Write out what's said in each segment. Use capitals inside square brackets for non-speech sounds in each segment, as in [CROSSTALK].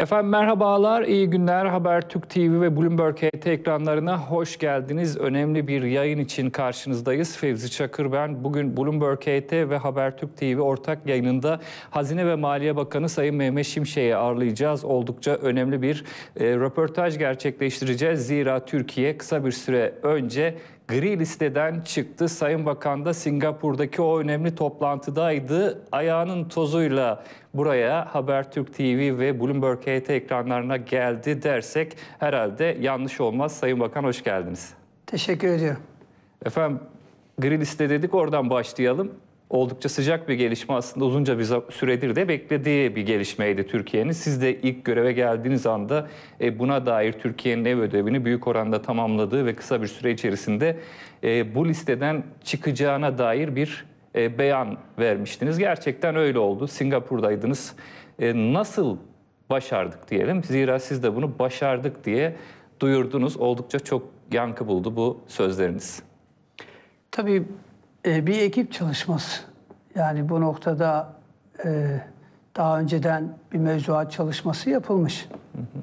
Efendim merhabalar, iyi günler. Habertürk TV ve Bloomberg HT ekranlarına hoş geldiniz. Önemli bir yayın için karşınızdayız. Fevzi Çakır ben. Bugün Bloomberg HT ve Habertürk TV ortak yayınında Hazine ve Maliye Bakanı Sayın Mehmet Şimşek'i ağırlayacağız. Oldukça önemli bir e, röportaj gerçekleştireceğiz. Zira Türkiye kısa bir süre önce gri listeden çıktı. Sayın Bakan da Singapur'daki o önemli toplantıdaydı. Ayağının tozuyla buraya Habertürk TV ve Bloomberg HT ekranlarına geldi dersek herhalde yanlış olmaz. Sayın Bakan hoş geldiniz. Teşekkür ediyorum. Efendim gri liste dedik oradan başlayalım oldukça sıcak bir gelişme aslında uzunca bir süredir de beklediği bir gelişmeydi Türkiye'nin. Siz de ilk göreve geldiğiniz anda e, buna dair Türkiye'nin ev ödevini büyük oranda tamamladığı ve kısa bir süre içerisinde e, bu listeden çıkacağına dair bir e, beyan vermiştiniz. Gerçekten öyle oldu. Singapur'daydınız. Nasıl başardık diyelim. Zira siz de bunu başardık diye duyurdunuz. Oldukça çok yankı buldu bu sözleriniz. Tabii ee, bir ekip çalışması. Yani bu noktada e, daha önceden bir mevzuat çalışması yapılmış. Hı hı.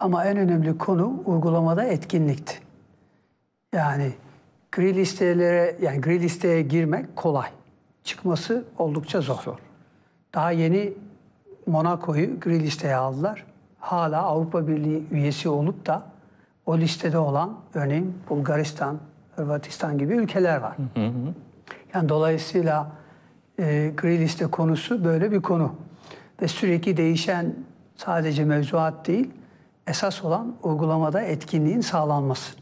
Ama en önemli konu uygulamada etkinlikti. Yani gri listelere yani gri listeye girmek kolay. Çıkması oldukça zor. zor. Daha yeni Monaco'yu gri listeye aldılar. Hala Avrupa Birliği üyesi olup da o listede olan örneğin Bulgaristan, Hırvatistan gibi ülkeler var. Hı hı. Yani dolayısıyla e, gri liste konusu böyle bir konu. Ve sürekli değişen sadece mevzuat değil, esas olan uygulamada etkinliğin sağlanması.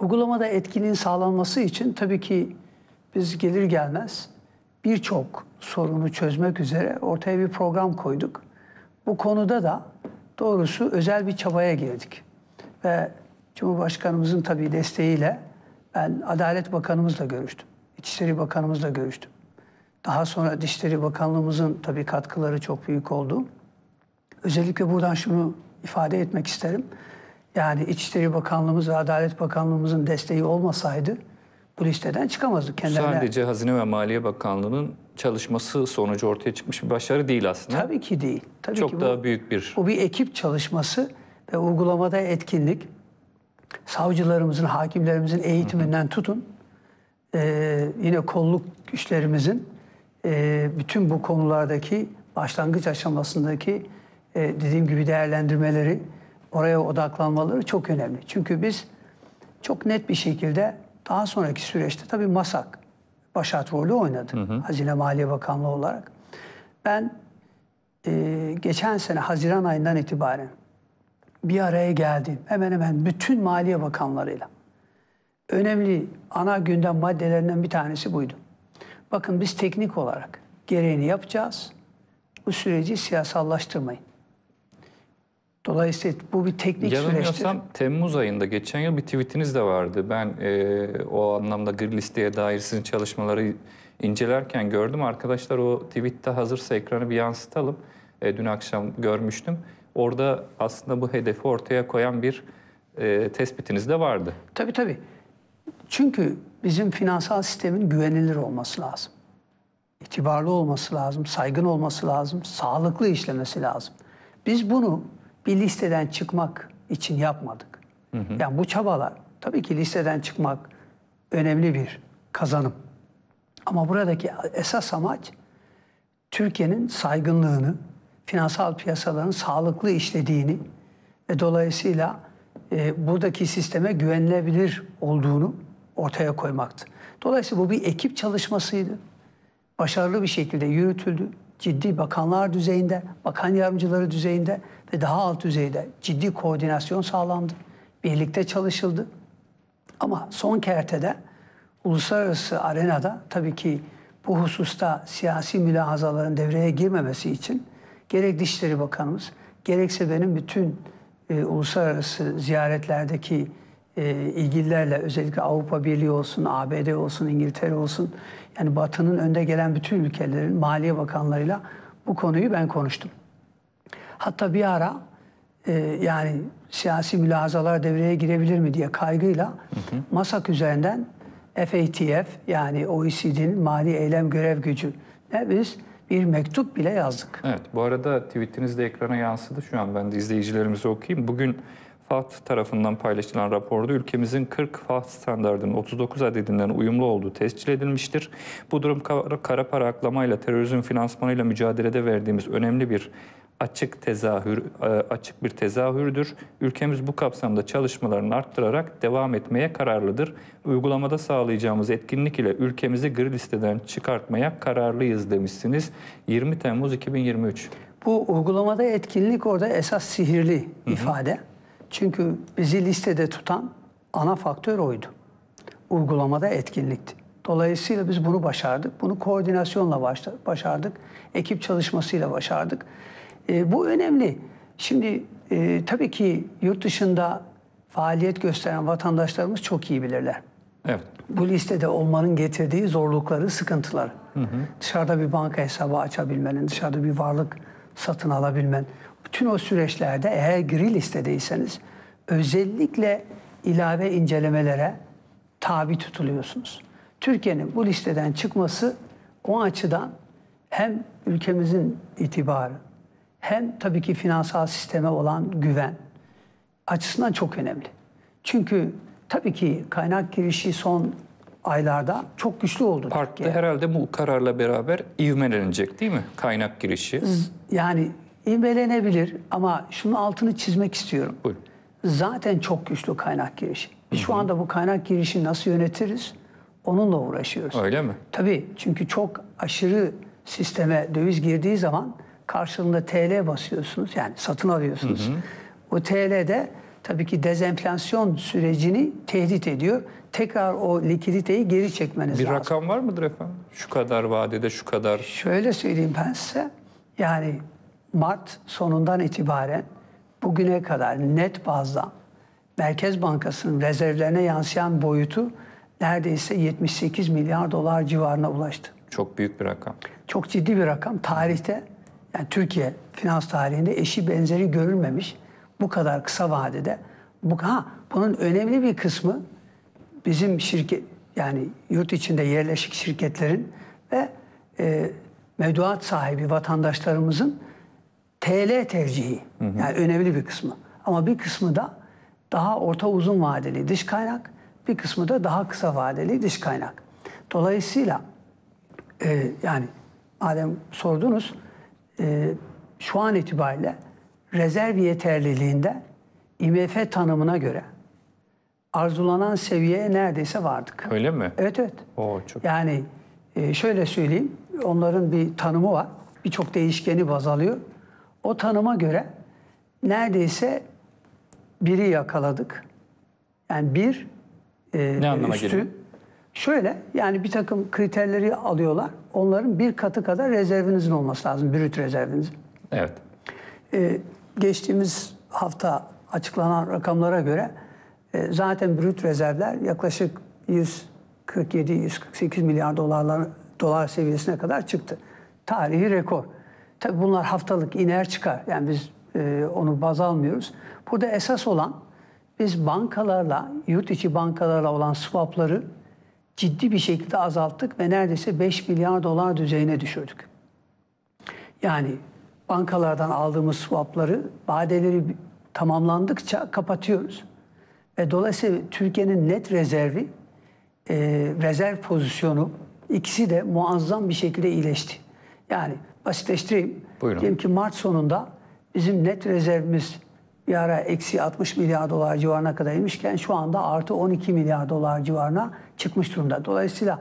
Uygulamada etkinliğin sağlanması için tabii ki biz gelir gelmez birçok sorunu çözmek üzere ortaya bir program koyduk. Bu konuda da doğrusu özel bir çabaya girdik. Ve Cumhurbaşkanımızın tabii desteğiyle ben Adalet Bakanımızla görüştüm. İçişleri Bakanımızla görüştüm. Daha sonra Dişleri Bakanlığımızın tabii katkıları çok büyük oldu. Özellikle buradan şunu ifade etmek isterim. Yani İçişleri Bakanlığımız ve Adalet Bakanlığımızın desteği olmasaydı bu listeden çıkamazdık kendilerine. Sadece Hazine ve Maliye Bakanlığı'nın çalışması sonucu ortaya çıkmış bir başarı değil aslında. Tabii ki değil. Tabii Çok ki bu, daha büyük bir... Bu bir ekip çalışması ve uygulamada etkinlik savcılarımızın, hakimlerimizin eğitiminden tutun. Ee, yine kolluk güçlerimizin e, bütün bu konulardaki başlangıç aşamasındaki e, dediğim gibi değerlendirmeleri, oraya odaklanmaları çok önemli. Çünkü biz çok net bir şekilde daha sonraki süreçte tabii MASAK başat rolü oynadı. Hı hı. Hazine Maliye Bakanlığı olarak. Ben e, geçen sene Haziran ayından itibaren bir araya geldim. Hemen hemen bütün maliye bakanlarıyla. Önemli ana gündem maddelerinden bir tanesi buydu. Bakın biz teknik olarak gereğini yapacağız. Bu süreci siyasallaştırmayın. Dolayısıyla bu bir teknik süreçtir. Yanılmıyorsam Temmuz ayında geçen yıl bir tweetiniz de vardı. Ben e, o anlamda gri listeye dair sizin çalışmaları incelerken gördüm. Arkadaşlar o tweette hazırsa ekranı bir yansıtalım. E, dün akşam görmüştüm. Orada aslında bu hedefi ortaya koyan bir e, tespitiniz de vardı. Tabii tabii. Çünkü bizim finansal sistemin güvenilir olması lazım. İtibarlı olması lazım, saygın olması lazım, sağlıklı işlemesi lazım. Biz bunu bir listeden çıkmak için yapmadık. Hı hı. Yani bu çabalar tabii ki listeden çıkmak önemli bir kazanım. Ama buradaki esas amaç Türkiye'nin saygınlığını, finansal piyasaların sağlıklı işlediğini ve dolayısıyla e, buradaki sisteme güvenilebilir olduğunu ortaya koymaktı. Dolayısıyla bu bir ekip çalışmasıydı. Başarılı bir şekilde yürütüldü. Ciddi bakanlar düzeyinde, bakan yardımcıları düzeyinde ve daha alt düzeyde ciddi koordinasyon sağlandı. Birlikte çalışıldı. Ama son kertede uluslararası arenada tabii ki bu hususta siyasi mülahazaların devreye girmemesi için gerek Dışişleri Bakanımız gerekse benim bütün e, uluslararası ziyaretlerdeki e, ilgililerle özellikle Avrupa Birliği olsun, ABD olsun, İngiltere olsun yani Batı'nın önde gelen bütün ülkelerin maliye bakanlarıyla bu konuyu ben konuştum. Hatta bir ara e, yani siyasi mülazalar devreye girebilir mi diye kaygıyla hı hı. MASAK üzerinden FATF yani OECD'nin mali eylem görev gücü ne biz bir mektup bile yazdık. Evet, bu arada tweetiniz de ekrana yansıdı şu an. Ben de izleyicilerimize okuyayım. Bugün FAT tarafından paylaşılan raporda ülkemizin 40 FAT standartının 39 adedinden uyumlu olduğu tescil edilmiştir. Bu durum kara, para aklamayla, terörizm finansmanıyla mücadelede verdiğimiz önemli bir açık tezahür e, açık bir tezahürdür. Ülkemiz bu kapsamda çalışmalarını arttırarak devam etmeye kararlıdır. Uygulamada sağlayacağımız etkinlik ile ülkemizi gri listeden çıkartmaya kararlıyız demişsiniz. 20 Temmuz 2023. Bu uygulamada etkinlik orada esas sihirli Hı-hı. ifade. Çünkü bizi listede tutan ana faktör oydu. Uygulamada etkinlikti. Dolayısıyla biz bunu başardık. Bunu koordinasyonla başardık. Ekip çalışmasıyla başardık. E, bu önemli. Şimdi e, tabii ki yurt dışında faaliyet gösteren vatandaşlarımız çok iyi bilirler. Evet. Bu listede olmanın getirdiği zorlukları, sıkıntıları. Hı hı. Dışarıda bir banka hesabı açabilmenin, dışarıda bir varlık satın alabilmen. Bütün o süreçlerde eğer gri listedeyseniz özellikle ilave incelemelere tabi tutuluyorsunuz. Türkiye'nin bu listeden çıkması o açıdan hem ülkemizin itibarı, hem tabii ki finansal sisteme olan güven açısından çok önemli. Çünkü tabii ki kaynak girişi son aylarda çok güçlü oldu. Parkta herhalde bu kararla beraber ivmelenecek değil mi kaynak girişi? Yani ivmelenebilir ama şunun altını çizmek istiyorum. Buyurun. Zaten çok güçlü kaynak girişi. Biz şu anda bu kaynak girişi nasıl yönetiriz onunla uğraşıyoruz. Öyle mi? Tabii çünkü çok aşırı sisteme döviz girdiği zaman karşılığında TL basıyorsunuz yani satın alıyorsunuz. Bu TL de tabii ki dezenflasyon sürecini tehdit ediyor. Tekrar o likiditeyi geri çekmeniz Bir lazım. Bir rakam var mıdır efendim? Şu kadar vadede şu kadar. Şöyle söyleyeyim ben size. Yani Mart sonundan itibaren bugüne kadar net bazda Merkez Bankası'nın rezervlerine yansıyan boyutu neredeyse 78 milyar dolar civarına ulaştı. Çok büyük bir rakam. Çok ciddi bir rakam. Tarihte yani Türkiye finans tarihinde eşi benzeri görülmemiş bu kadar kısa vadede bu ha bunun önemli bir kısmı bizim şirket yani yurt içinde yerleşik şirketlerin ve e, mevduat sahibi vatandaşlarımızın TL tercihi. Hı hı. Yani önemli bir kısmı. Ama bir kısmı da daha orta uzun vadeli dış kaynak, bir kısmı da daha kısa vadeli dış kaynak. Dolayısıyla e, yani madem sordunuz e, şu an itibariyle rezerv yeterliliğinde IMF tanımına göre arzulanan seviyeye neredeyse vardık. Öyle mi? Evet evet. Oo, çok... Yani e, şöyle söyleyeyim onların bir tanımı var. Birçok değişkeni baz alıyor. O tanıma göre neredeyse biri yakaladık. Yani bir e, ne üstü. Geliyor? Şöyle yani bir takım kriterleri alıyorlar onların bir katı kadar rezervinizin olması lazım, brüt rezervinizin. Evet. Ee, geçtiğimiz hafta açıklanan rakamlara göre e, zaten brüt rezervler yaklaşık 147-148 milyar dolarlar, dolar seviyesine kadar çıktı. Tarihi rekor. Tabii bunlar haftalık iner çıkar. Yani biz e, onu baz almıyoruz. Burada esas olan biz bankalarla, yurt içi bankalarla olan swapları ciddi bir şekilde azalttık ve neredeyse 5 milyar dolar düzeyine düşürdük. Yani bankalardan aldığımız swapları vadeleri tamamlandıkça kapatıyoruz. Ve dolayısıyla Türkiye'nin net rezervi, e, rezerv pozisyonu ikisi de muazzam bir şekilde iyileşti. Yani basitleştireyim. Buyurun. Diyelim ki Mart sonunda bizim net rezervimiz bir ara eksi 60 milyar dolar civarına kadar inmişken şu anda artı 12 milyar dolar civarına çıkmış durumda. Dolayısıyla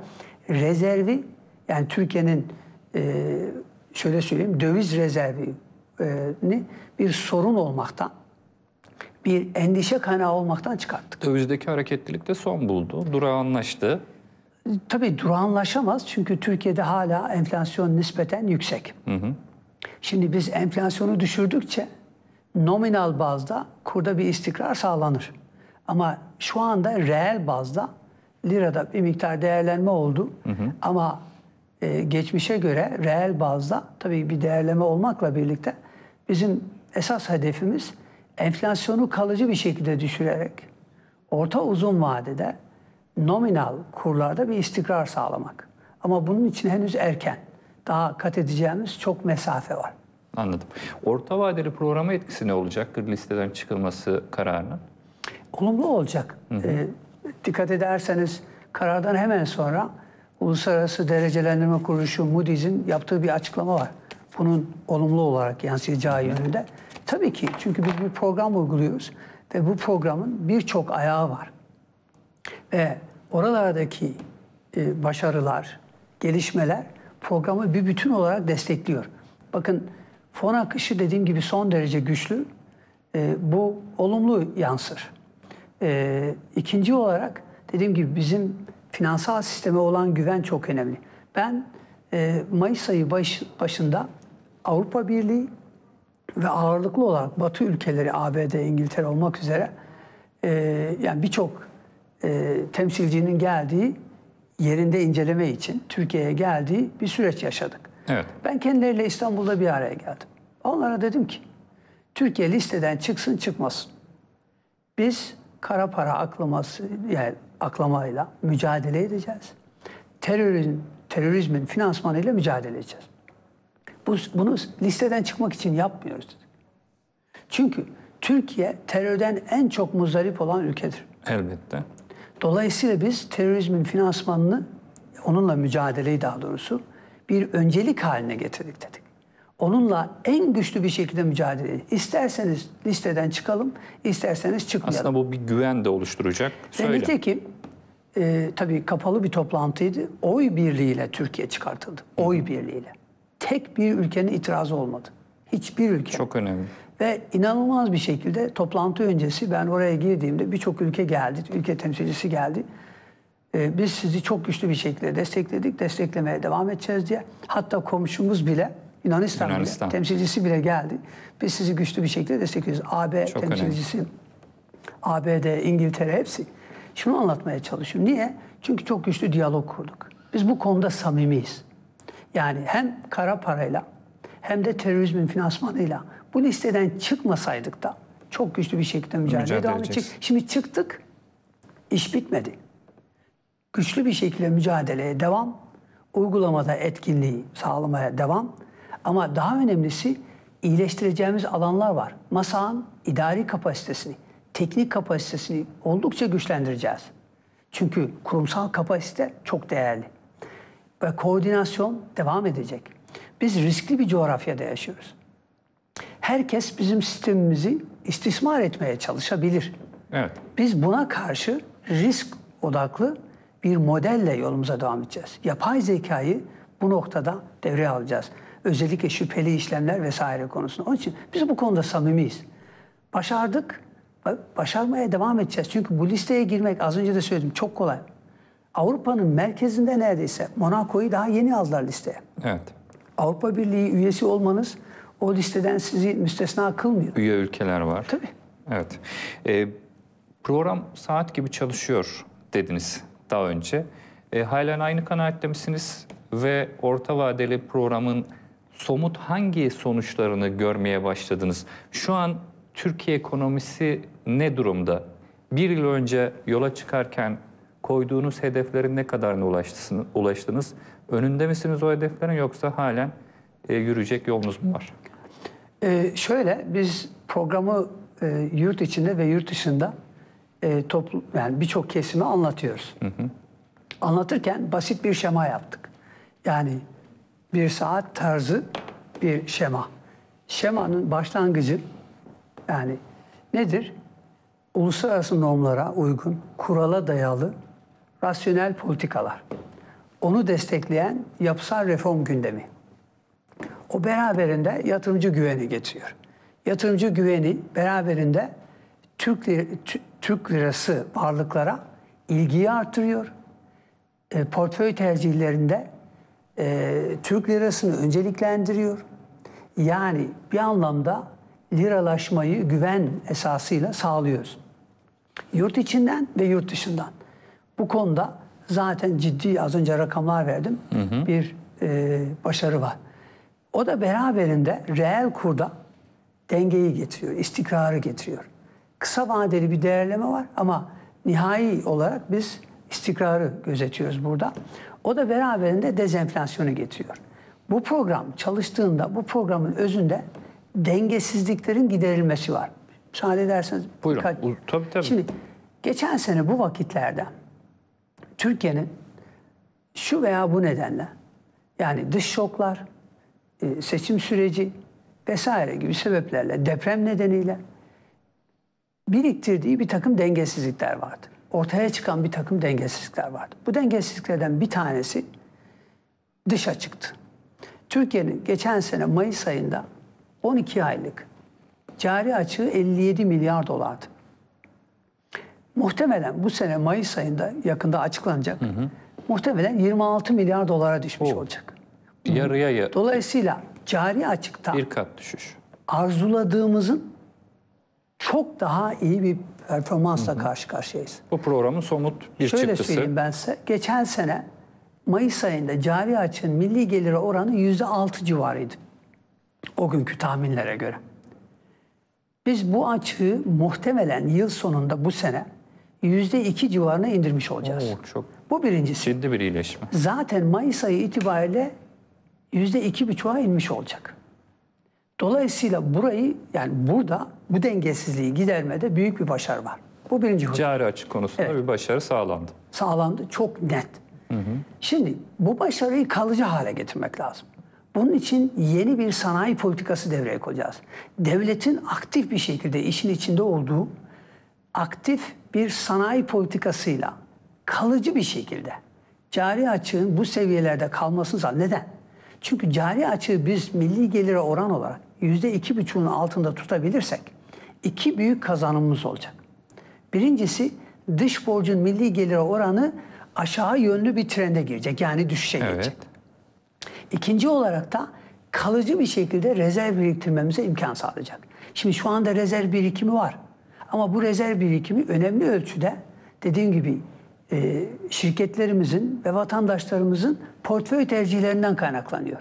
rezervi yani Türkiye'nin e, şöyle söyleyeyim döviz rezervini bir sorun olmaktan bir endişe kaynağı olmaktan çıkarttık. Dövizdeki hareketlilik de son buldu. Durağanlaştı. Tabii durağanlaşamaz çünkü Türkiye'de hala enflasyon nispeten yüksek. Hı hı. Şimdi biz enflasyonu düşürdükçe nominal bazda kurda bir istikrar sağlanır. Ama şu anda reel bazda lirada bir miktar değerlenme oldu. Hı hı. Ama e, geçmişe göre reel bazda tabii bir değerleme olmakla birlikte bizim esas hedefimiz enflasyonu kalıcı bir şekilde düşürerek orta uzun vadede nominal kurlarda bir istikrar sağlamak. Ama bunun için henüz erken. Daha kat edeceğimiz çok mesafe var. Anladım. Orta vadeli programa etkisi ne olacaktır listeden çıkılması kararının? Olumlu olacak. Hı hı. E, dikkat ederseniz karardan hemen sonra Uluslararası Derecelendirme Kuruluşu Moody's'in yaptığı bir açıklama var. Bunun olumlu olarak yansıyacağı yönünde. Tabii ki çünkü biz bir program uyguluyoruz ve bu programın birçok ayağı var. Ve oralardaki e, başarılar, gelişmeler programı bir bütün olarak destekliyor. Bakın fon akışı dediğim gibi son derece güçlü. E, bu olumlu yansır. E, ikinci olarak dediğim gibi bizim finansal sisteme olan güven çok önemli. Ben e, Mayıs ayı baş, başında Avrupa Birliği ve ağırlıklı olarak Batı ülkeleri ABD, İngiltere olmak üzere e, yani birçok e, temsilcinin geldiği yerinde inceleme için Türkiye'ye geldiği bir süreç yaşadık. Evet. Ben kendileriyle İstanbul'da bir araya geldim. Onlara dedim ki Türkiye listeden çıksın çıkmasın. Biz kara para aklaması yani aklamayla mücadele edeceğiz. Terörün terörizmin finansmanıyla mücadele edeceğiz. Bu, bunu listeden çıkmak için yapmıyoruz dedik. Çünkü Türkiye terörden en çok muzdarip olan ülkedir. Elbette. Dolayısıyla biz terörizmin finansmanını onunla mücadeleyi daha doğrusu bir öncelik haline getirdik dedik onunla en güçlü bir şekilde mücadele edin. İsterseniz listeden çıkalım, isterseniz çıkmayalım. Aslında bu bir güven de oluşturacak. Söyle. Ve ki e, tabii kapalı bir toplantıydı. Oy birliğiyle Türkiye çıkartıldı. Oy birliğiyle. Tek bir ülkenin itirazı olmadı. Hiçbir ülke. Çok önemli. Ve inanılmaz bir şekilde toplantı öncesi ben oraya girdiğimde birçok ülke geldi, ülke temsilcisi geldi. Ee, biz sizi çok güçlü bir şekilde destekledik, desteklemeye devam edeceğiz diye. Hatta komşumuz bile Yunanistan, Yunanistan. temsilcisi bile geldi. Biz sizi güçlü bir şekilde destekliyoruz. AB Çok temsilcisi, önemli. ABD, İngiltere hepsi. Şunu anlatmaya çalışıyorum. Niye? Çünkü çok güçlü diyalog kurduk. Biz bu konuda samimiyiz. Yani hem kara parayla hem de terörizmin finansmanıyla bu listeden çıkmasaydık da çok güçlü bir şekilde mücadele, mücadele devam edeceğiz. Şimdi çıktık, iş bitmedi. Güçlü bir şekilde mücadeleye devam, uygulamada etkinliği sağlamaya devam ama daha önemlisi iyileştireceğimiz alanlar var. Masanın idari kapasitesini, teknik kapasitesini oldukça güçlendireceğiz. Çünkü kurumsal kapasite çok değerli. Ve koordinasyon devam edecek. Biz riskli bir coğrafyada yaşıyoruz. Herkes bizim sistemimizi istismar etmeye çalışabilir. Evet. Biz buna karşı risk odaklı bir modelle yolumuza devam edeceğiz. Yapay zekayı bu noktada devreye alacağız. Özellikle şüpheli işlemler vesaire konusunda. Onun için biz bu konuda samimiyiz. Başardık, başarmaya devam edeceğiz. Çünkü bu listeye girmek az önce de söyledim çok kolay. Avrupa'nın merkezinde neredeyse Monaco'yu daha yeni aldılar listeye. Evet. Avrupa Birliği üyesi olmanız o listeden sizi müstesna kılmıyor. Üye ülkeler var. Tabii. Evet. Ee, program saat gibi çalışıyor dediniz daha önce. E, halen aynı kanaatte misiniz? Ve orta vadeli programın somut hangi sonuçlarını görmeye başladınız? Şu an Türkiye ekonomisi ne durumda? Bir yıl önce yola çıkarken koyduğunuz hedeflerin ne kadarına ulaştınız? Önünde misiniz o hedeflerin yoksa halen e, yürüyecek yolunuz mu var? Ee, şöyle biz programı e, yurt içinde ve yurt dışında e, toplu yani birçok kesime anlatıyoruz. Hı hı. Anlatırken basit bir şema yaptık. Yani bir saat tarzı bir şema. Şemanın başlangıcı yani nedir? Uluslararası normlara uygun, kurala dayalı, rasyonel politikalar. Onu destekleyen yapısal reform gündemi. O beraberinde yatırımcı güveni getiriyor. Yatırımcı güveni beraberinde Türk, Türk lirası varlıklara ilgiyi artırıyor. E, portföy tercihlerinde e, Türk lirasını önceliklendiriyor. Yani bir anlamda liralaşmayı güven esasıyla sağlıyoruz. Yurt içinden ve yurt dışından. Bu konuda zaten ciddi az önce rakamlar verdim. Hı hı. Bir e, başarı var. O da beraberinde reel kurda dengeyi getiriyor, istikrarı getiriyor. Kısa vadeli bir değerleme var ama nihai olarak biz istikrarı gözetiyoruz burada. O da beraberinde dezenflasyonu getiriyor. Bu program çalıştığında bu programın özünde dengesizliklerin giderilmesi var. Müsaade ederseniz. Buyurun. Birkaç... Tabii tabii. Şimdi geçen sene bu vakitlerde Türkiye'nin şu veya bu nedenle yani dış şoklar, e, seçim süreci vesaire gibi sebeplerle deprem nedeniyle biriktirdiği bir takım dengesizlikler vardı ortaya çıkan bir takım dengesizlikler vardı. Bu dengesizliklerden bir tanesi dışa çıktı. Türkiye'nin geçen sene Mayıs ayında 12 aylık cari açığı 57 milyar dolardı. Muhtemelen bu sene Mayıs ayında yakında açıklanacak. Hı hı. Muhtemelen 26 milyar dolara düşmüş Oo. olacak. Yarıya yarı. Dolayısıyla cari açıkta bir kat düşüş. Arzuladığımızın çok daha iyi bir performansla hı hı. karşı karşıyayız. Bu programın somut bir Şöyle çıktısı. Şöyle söyleyeyim ben size. Geçen sene Mayıs ayında cari açığın milli geliri oranı %6 civarıydı. O günkü tahminlere göre. Biz bu açığı muhtemelen yıl sonunda bu sene %2 civarına indirmiş olacağız. Oo, çok bu birincisi. Ciddi bir iyileşme. Zaten Mayıs ayı itibariyle %2,5'a inmiş olacak. Dolayısıyla burayı yani burada bu dengesizliği gidermede büyük bir başarı var. Bu birinci husus. Cari açık konusunda evet. bir başarı sağlandı. Sağlandı çok net. Hı hı. Şimdi bu başarıyı kalıcı hale getirmek lazım. Bunun için yeni bir sanayi politikası devreye koyacağız. Devletin aktif bir şekilde işin içinde olduğu aktif bir sanayi politikasıyla kalıcı bir şekilde cari açığın bu seviyelerde kalmasını sağlar. Neden? Çünkü cari açığı biz milli gelire oran olarak yüzde iki buçuğun altında tutabilirsek iki büyük kazanımımız olacak. Birincisi dış borcun milli gelire oranı aşağı yönlü bir trende girecek. Yani düşüşe evet. girecek. İkinci olarak da kalıcı bir şekilde rezerv biriktirmemize imkan sağlayacak. Şimdi şu anda rezerv birikimi var. Ama bu rezerv birikimi önemli ölçüde dediğim gibi e, şirketlerimizin ve vatandaşlarımızın portföy tercihlerinden kaynaklanıyor.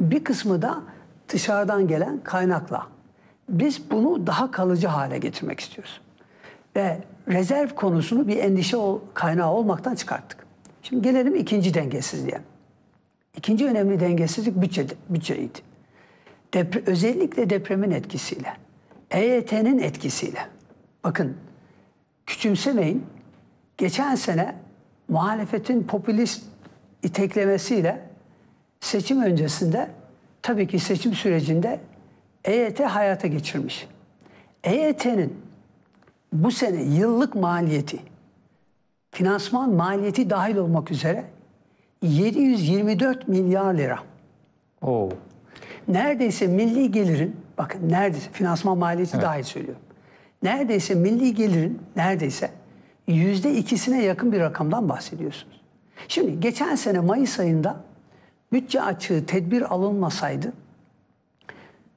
Bir kısmı da dışarıdan gelen kaynakla. Biz bunu daha kalıcı hale getirmek istiyoruz. Ve rezerv konusunu bir endişe kaynağı olmaktan çıkarttık. Şimdi gelelim ikinci dengesizliğe. İkinci önemli dengesizlik bütçe, bütçeydi. Depre, özellikle depremin etkisiyle, EYT'nin etkisiyle. Bakın küçümsemeyin geçen sene muhalefetin popülist iteklemesiyle seçim öncesinde tabii ki seçim sürecinde EYT hayata geçirmiş. EYT'nin bu sene yıllık maliyeti, finansman maliyeti dahil olmak üzere 724 milyar lira. Oo. Neredeyse milli gelirin, bakın neredeyse finansman maliyeti evet. dahil söylüyorum. Neredeyse milli gelirin, neredeyse yüzde ikisine yakın bir rakamdan bahsediyorsunuz. Şimdi geçen sene Mayıs ayında bütçe açığı tedbir alınmasaydı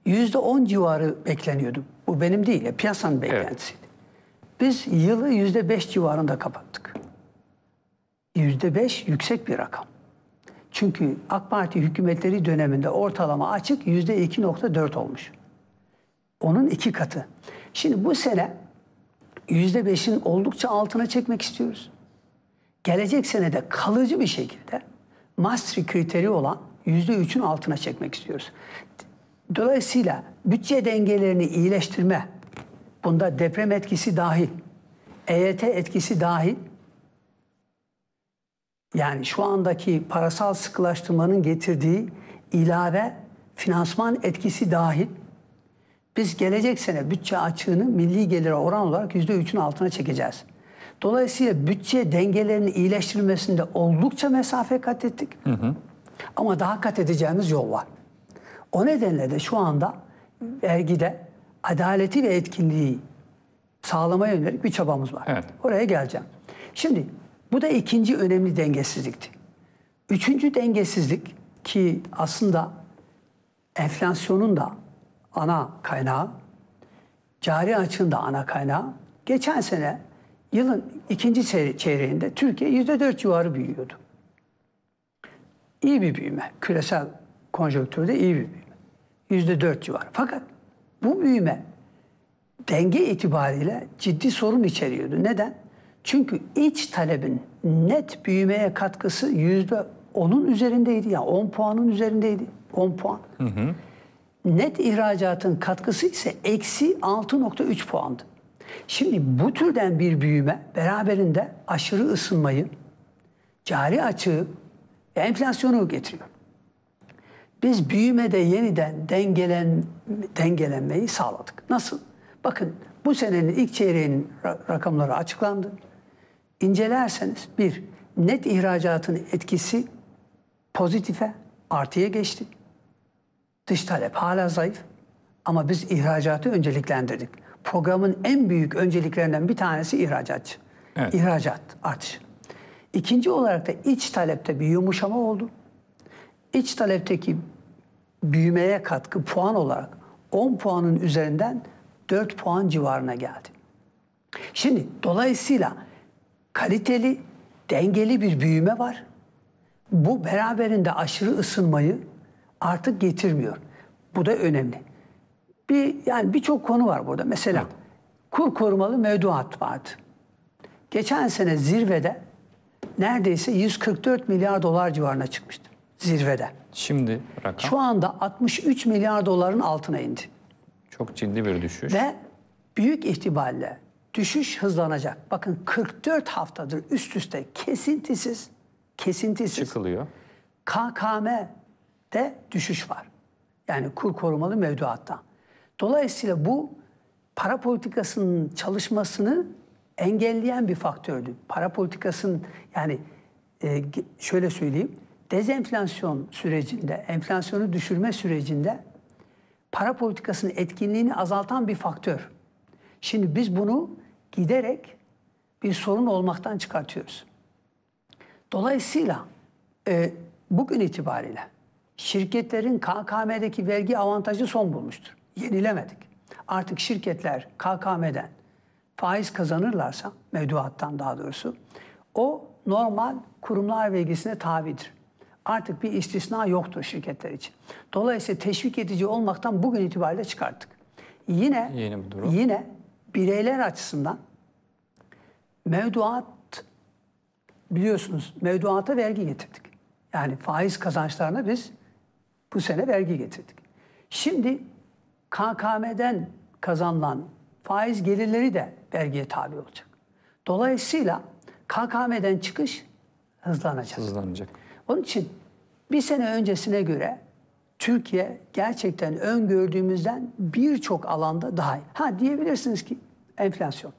yüzde on civarı bekleniyordu. Bu benim değil, e, piyasanın beklentisiydi. Evet. Biz yılı yüzde beş civarında kapattık. Yüzde beş yüksek bir rakam. Çünkü AK Parti hükümetleri döneminde ortalama açık yüzde iki nokta dört olmuş. Onun iki katı. Şimdi bu sene yüzde beşin oldukça altına çekmek istiyoruz. Gelecek sene de kalıcı bir şekilde Maastricht kriteri olan yüzde üçün altına çekmek istiyoruz. Dolayısıyla bütçe dengelerini iyileştirme, bunda deprem etkisi dahil, EYT etkisi dahil, yani şu andaki parasal sıkılaştırmanın getirdiği ilave finansman etkisi dahil biz gelecek sene bütçe açığını milli gelire oran olarak %3'ün altına çekeceğiz. Dolayısıyla bütçe dengelerini iyileştirilmesinde oldukça mesafe kat ettik. Hı hı. Ama daha kat edeceğimiz yol var. O nedenle de şu anda vergide adaleti ve etkinliği sağlamaya yönelik bir çabamız var. Evet. Oraya geleceğim. Şimdi bu da ikinci önemli dengesizlikti. Üçüncü dengesizlik ki aslında enflasyonun da ana kaynağı, cari açığın da ana kaynağı. Geçen sene yılın ikinci çeyreğinde Türkiye yüzde dört civarı büyüyordu. İyi bir büyüme. Küresel konjonktürde iyi bir büyüme. Yüzde dört civarı. Fakat bu büyüme denge itibariyle ciddi sorun içeriyordu. Neden? Çünkü iç talebin net büyümeye katkısı yüzde onun üzerindeydi. Yani on puanın üzerindeydi. on puan. Hı hı net ihracatın katkısı ise eksi 6.3 puandı. Şimdi bu türden bir büyüme beraberinde aşırı ısınmayı, cari açığı ve enflasyonu getiriyor. Biz büyümede yeniden dengelen, dengelenmeyi sağladık. Nasıl? Bakın bu senenin ilk çeyreğinin rakamları açıklandı. İncelerseniz bir, net ihracatın etkisi pozitife, artıya geçti. Dış talep hala zayıf ama biz ihracatı önceliklendirdik. Programın en büyük önceliklerinden bir tanesi ihracatçı. Evet. İhracat artış. İkinci olarak da iç talepte bir yumuşama oldu. İç talepteki büyümeye katkı puan olarak 10 puanın üzerinden 4 puan civarına geldi. Şimdi dolayısıyla kaliteli, dengeli bir büyüme var. Bu beraberinde aşırı ısınmayı artık getirmiyor. Bu da önemli. Bir yani birçok konu var burada. Mesela evet. kur korumalı mevduat vardı. Geçen sene zirvede neredeyse 144 milyar dolar civarına çıkmıştı zirvede. Şimdi rakam. Şu anda 63 milyar doların altına indi. Çok ciddi bir düşüş. Ve büyük ihtimalle düşüş hızlanacak. Bakın 44 haftadır üst üste kesintisiz kesintisiz çıkılıyor. KKM de düşüş var. Yani kur korumalı mevduatta. Dolayısıyla bu para politikasının çalışmasını engelleyen bir faktördü. Para politikasının yani e, şöyle söyleyeyim dezenflasyon sürecinde, enflasyonu düşürme sürecinde para politikasının etkinliğini azaltan bir faktör. Şimdi biz bunu giderek bir sorun olmaktan çıkartıyoruz. Dolayısıyla e, bugün itibariyle şirketlerin KKM'deki vergi avantajı son bulmuştur. Yenilemedik. Artık şirketler KKM'den faiz kazanırlarsa, mevduattan daha doğrusu, o normal kurumlar vergisine tabidir. Artık bir istisna yoktur şirketler için. Dolayısıyla teşvik edici olmaktan bugün itibariyle çıkarttık. Yine Yeni bir durum. yine bireyler açısından mevduat biliyorsunuz mevduata vergi getirdik. Yani faiz kazançlarına biz bu sene vergi getirdik. Şimdi KKM'den kazanılan faiz gelirleri de vergiye tabi olacak. Dolayısıyla KKM'den çıkış hızlanacak. Hızlanacak. Onun için bir sene öncesine göre Türkiye gerçekten öngördüğümüzden birçok alanda daha iyi. Ha diyebilirsiniz ki enflasyon.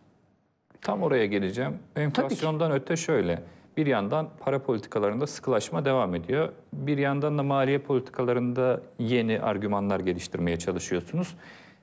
Tam oraya geleceğim. Enflasyondan öte şöyle. Bir yandan para politikalarında sıkılaşma devam ediyor. Bir yandan da maliye politikalarında yeni argümanlar geliştirmeye çalışıyorsunuz.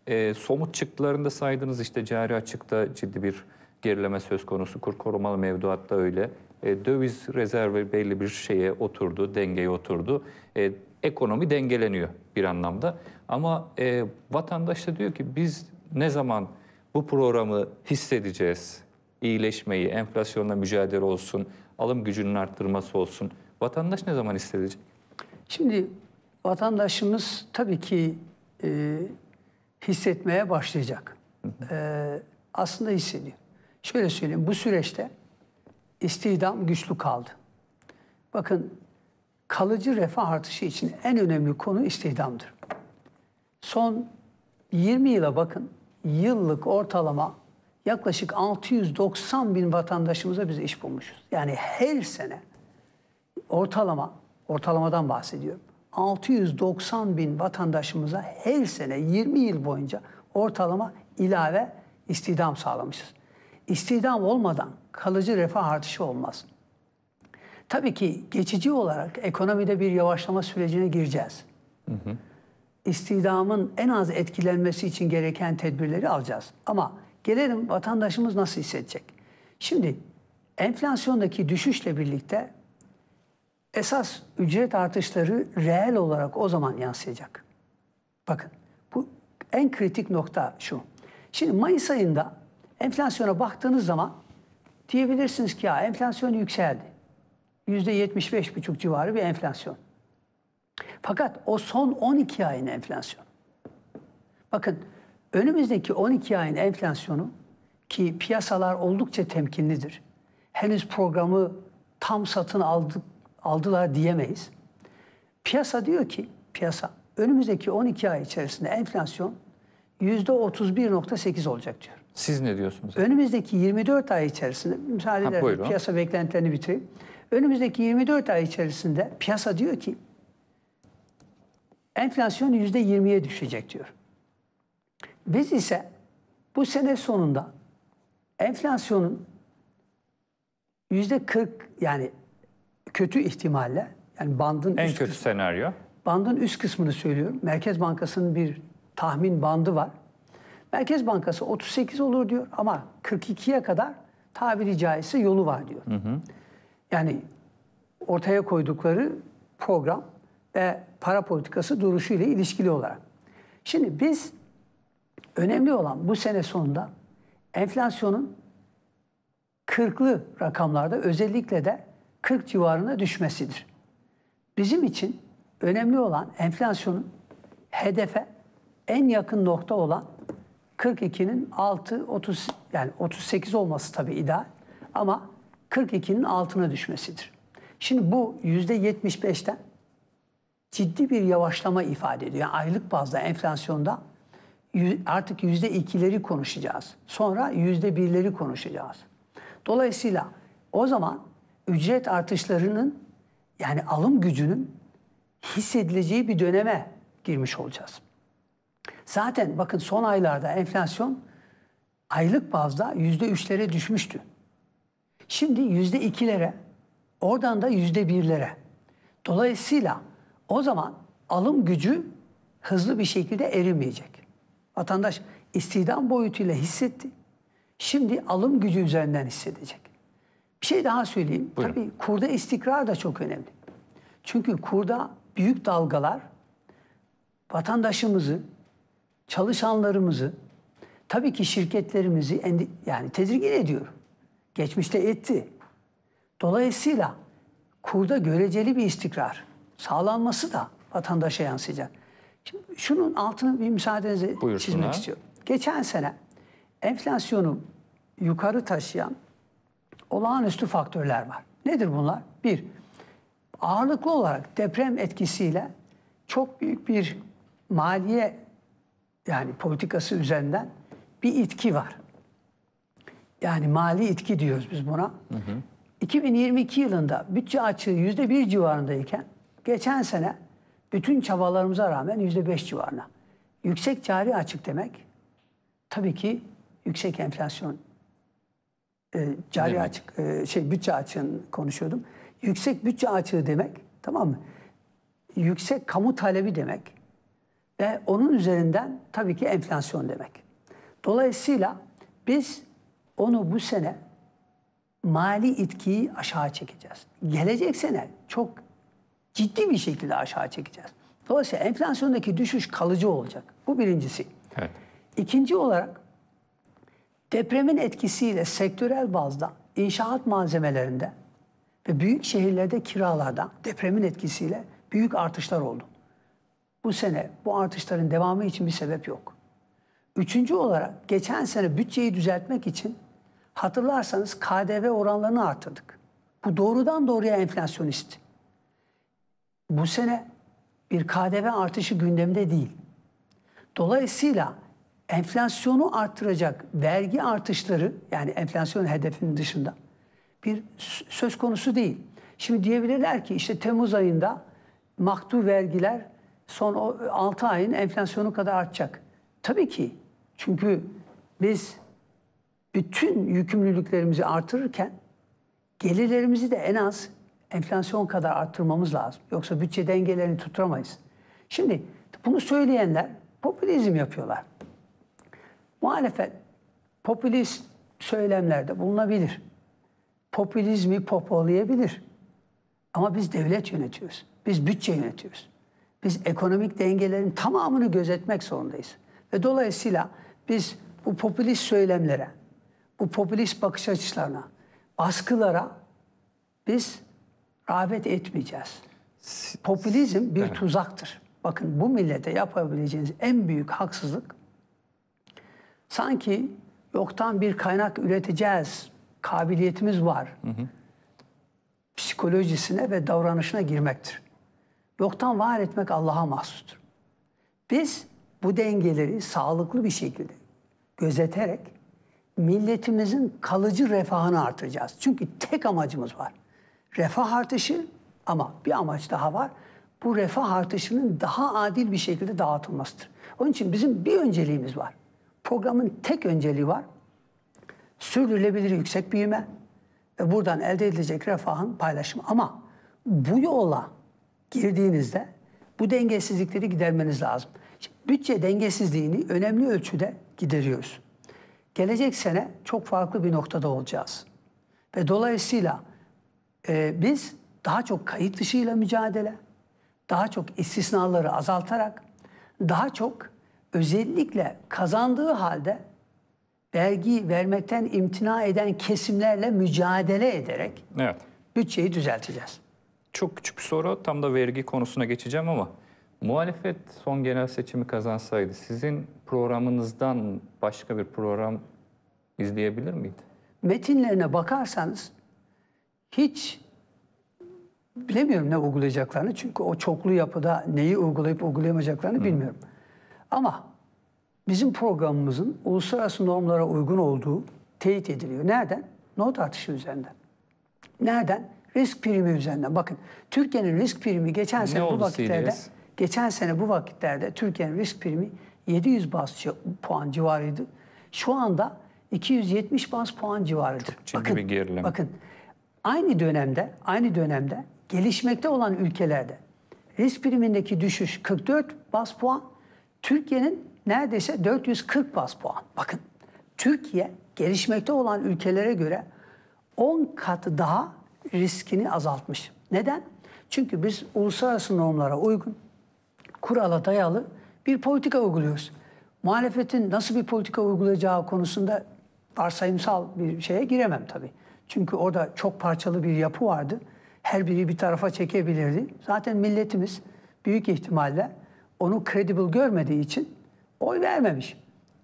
E, somut çıktılarında saydınız işte cari açıkta ciddi bir gerileme söz konusu. Kur korumalı mevduatta öyle. E, döviz rezervi belli bir şeye oturdu, dengeye oturdu. E, ekonomi dengeleniyor bir anlamda. Ama e, vatandaş da diyor ki biz ne zaman bu programı hissedeceğiz, iyileşmeyi, enflasyonla mücadele olsun, alım gücünün arttırması olsun. Vatandaş ne zaman hissedecek? Şimdi vatandaşımız tabii ki e, hissetmeye başlayacak. E, aslında hissediyor. Şöyle söyleyeyim, bu süreçte istihdam güçlü kaldı. Bakın kalıcı refah artışı için en önemli konu istihdamdır. Son 20 yıla bakın yıllık ortalama yaklaşık 690 bin vatandaşımıza biz iş bulmuşuz. Yani her sene ortalama, ortalamadan bahsediyorum. 690 bin vatandaşımıza her sene 20 yıl boyunca ortalama ilave istihdam sağlamışız. İstihdam olmadan kalıcı refah artışı olmaz. Tabii ki geçici olarak ekonomide bir yavaşlama sürecine gireceğiz. Hı hı. İstihdamın en az etkilenmesi için gereken tedbirleri alacağız. Ama Gelelim vatandaşımız nasıl hissedecek? Şimdi enflasyondaki düşüşle birlikte esas ücret artışları reel olarak o zaman yansıyacak. Bakın bu en kritik nokta şu. Şimdi Mayıs ayında enflasyona baktığınız zaman diyebilirsiniz ki ya enflasyon yükseldi. %75,5 civarı bir enflasyon. Fakat o son 12 ayın enflasyonu. Bakın Önümüzdeki 12 ayın enflasyonu ki piyasalar oldukça temkinlidir. Henüz programı tam satın aldık, aldılar diyemeyiz. Piyasa diyor ki, piyasa önümüzdeki 12 ay içerisinde enflasyon %31.8 olacak diyor. Siz ne diyorsunuz? Önümüzdeki 24 ay içerisinde, müsaade ederseniz piyasa beklentilerini bitireyim. Önümüzdeki 24 ay içerisinde piyasa diyor ki enflasyon %20'ye düşecek diyor. Biz ise bu sene sonunda enflasyonun yüzde 40 yani kötü ihtimalle yani bandın en üst kötü kısmı, senaryo. Bandın üst kısmını söylüyorum. Merkez Bankası'nın bir tahmin bandı var. Merkez Bankası 38 olur diyor ama 42'ye kadar tabiri caizse yolu var diyor. Hı hı. Yani ortaya koydukları program ve para politikası duruşu ile ilişkili olarak. Şimdi biz Önemli olan bu sene sonunda enflasyonun 40'lı rakamlarda özellikle de 40 civarına düşmesidir. Bizim için önemli olan enflasyonun hedefe en yakın nokta olan 42'nin 6 30 yani 38 olması tabii ideal ama 42'nin altına düşmesidir. Şimdi bu %75'ten ciddi bir yavaşlama ifade ediyor. Yani aylık bazda enflasyonda artık yüzde ikileri konuşacağız. Sonra yüzde birleri konuşacağız. Dolayısıyla o zaman ücret artışlarının yani alım gücünün hissedileceği bir döneme girmiş olacağız. Zaten bakın son aylarda enflasyon aylık bazda yüzde üçlere düşmüştü. Şimdi yüzde ikilere, oradan da yüzde birlere. Dolayısıyla o zaman alım gücü hızlı bir şekilde erimeyecek. Vatandaş istihdam boyutuyla hissetti. Şimdi alım gücü üzerinden hissedecek. Bir şey daha söyleyeyim. Buyurun. Tabii kurda istikrar da çok önemli. Çünkü kurda büyük dalgalar vatandaşımızı, çalışanlarımızı, tabii ki şirketlerimizi yani tedirgin ediyor. Geçmişte etti. Dolayısıyla kurda göreceli bir istikrar sağlanması da vatandaşa yansıyacak. Şimdi şunun altını bir müsaadenizle Buyursunlar. çizmek istiyorum. Geçen sene enflasyonu yukarı taşıyan olağanüstü faktörler var. Nedir bunlar? Bir, ağırlıklı olarak deprem etkisiyle çok büyük bir maliye yani politikası üzerinden bir itki var. Yani mali itki diyoruz biz buna. Hı hı. 2022 yılında bütçe açığı %1 civarındayken geçen sene bütün çabalarımıza rağmen yüzde beş civarına. Yüksek cari açık demek tabii ki yüksek enflasyon e, cari demek. açık e, şey bütçe açığın konuşuyordum. Yüksek bütçe açığı demek tamam mı? Yüksek kamu talebi demek ve onun üzerinden tabii ki enflasyon demek. Dolayısıyla biz onu bu sene mali itkiyi aşağı çekeceğiz. Gelecek sene çok ciddi bir şekilde aşağı çekeceğiz. Dolayısıyla enflasyondaki düşüş kalıcı olacak. Bu birincisi. Evet. İkinci olarak depremin etkisiyle sektörel bazda inşaat malzemelerinde ve büyük şehirlerde kiralarda depremin etkisiyle büyük artışlar oldu. Bu sene bu artışların devamı için bir sebep yok. Üçüncü olarak geçen sene bütçeyi düzeltmek için hatırlarsanız KDV oranlarını artırdık. Bu doğrudan doğruya enflasyonist bu sene bir KDV artışı gündemde değil. Dolayısıyla enflasyonu arttıracak vergi artışları yani enflasyon hedefinin dışında bir söz konusu değil. Şimdi diyebilirler ki işte Temmuz ayında maktu vergiler son 6 ayın enflasyonu kadar artacak. Tabii ki çünkü biz bütün yükümlülüklerimizi artırırken gelirlerimizi de en az enflasyon kadar arttırmamız lazım. Yoksa bütçe dengelerini tutturamayız. Şimdi bunu söyleyenler popülizm yapıyorlar. Muhalefet popülist söylemlerde bulunabilir. Popülizmi popolayabilir. Ama biz devlet yönetiyoruz. Biz bütçe yönetiyoruz. Biz ekonomik dengelerin tamamını gözetmek zorundayız. Ve dolayısıyla biz bu popülist söylemlere, bu popülist bakış açılarına, askılara biz rağbet etmeyeceğiz. Popülizm bir evet. tuzaktır. Bakın bu millete yapabileceğiniz en büyük haksızlık sanki yoktan bir kaynak üreteceğiz, kabiliyetimiz var. Hı hı. Psikolojisine ve davranışına girmektir. Yoktan var etmek Allah'a mahsustur. Biz bu dengeleri sağlıklı bir şekilde gözeterek milletimizin kalıcı refahını artıracağız. Çünkü tek amacımız var refah artışı ama bir amaç daha var. Bu refah artışının daha adil bir şekilde dağıtılmasıdır. Onun için bizim bir önceliğimiz var. Programın tek önceliği var. Sürdürülebilir yüksek büyüme ve buradan elde edilecek refahın paylaşımı. Ama bu yola girdiğinizde bu dengesizlikleri gidermeniz lazım. Şimdi bütçe dengesizliğini önemli ölçüde gideriyoruz. Gelecek sene çok farklı bir noktada olacağız. Ve dolayısıyla e, biz daha çok kayıt dışıyla mücadele, daha çok istisnaları azaltarak, daha çok özellikle kazandığı halde vergi vermekten imtina eden kesimlerle mücadele ederek evet. bütçeyi düzelteceğiz. Çok küçük bir soru tam da vergi konusuna geçeceğim ama muhalefet son genel seçimi kazansaydı sizin programınızdan başka bir program izleyebilir miydi? Metinlerine bakarsanız hiç bilemiyorum ne uygulayacaklarını. Çünkü o çoklu yapıda neyi uygulayıp uygulayamayacaklarını hmm. bilmiyorum. Ama bizim programımızın uluslararası normlara uygun olduğu teyit ediliyor. Nereden? Not artışı üzerinden. Nereden? Risk primi üzerinden. Bakın Türkiye'nin risk primi geçen ne sene bu vakitlerde CDS? geçen sene bu vakitlerde Türkiye'nin risk primi 700 bas puan civarıydı. Şu anda 270 bas puan civarıdır. Çok bakın, bir gerileme. Bakın Aynı dönemde, aynı dönemde gelişmekte olan ülkelerde risk primindeki düşüş 44 bas puan, Türkiye'nin neredeyse 440 bas puan. Bakın Türkiye gelişmekte olan ülkelere göre 10 kat daha riskini azaltmış. Neden? Çünkü biz uluslararası normlara uygun, kurala dayalı bir politika uyguluyoruz. Muhalefetin nasıl bir politika uygulayacağı konusunda varsayımsal bir şeye giremem tabii. Çünkü orada çok parçalı bir yapı vardı. Her biri bir tarafa çekebilirdi. Zaten milletimiz büyük ihtimalle onu credible görmediği için oy vermemiş.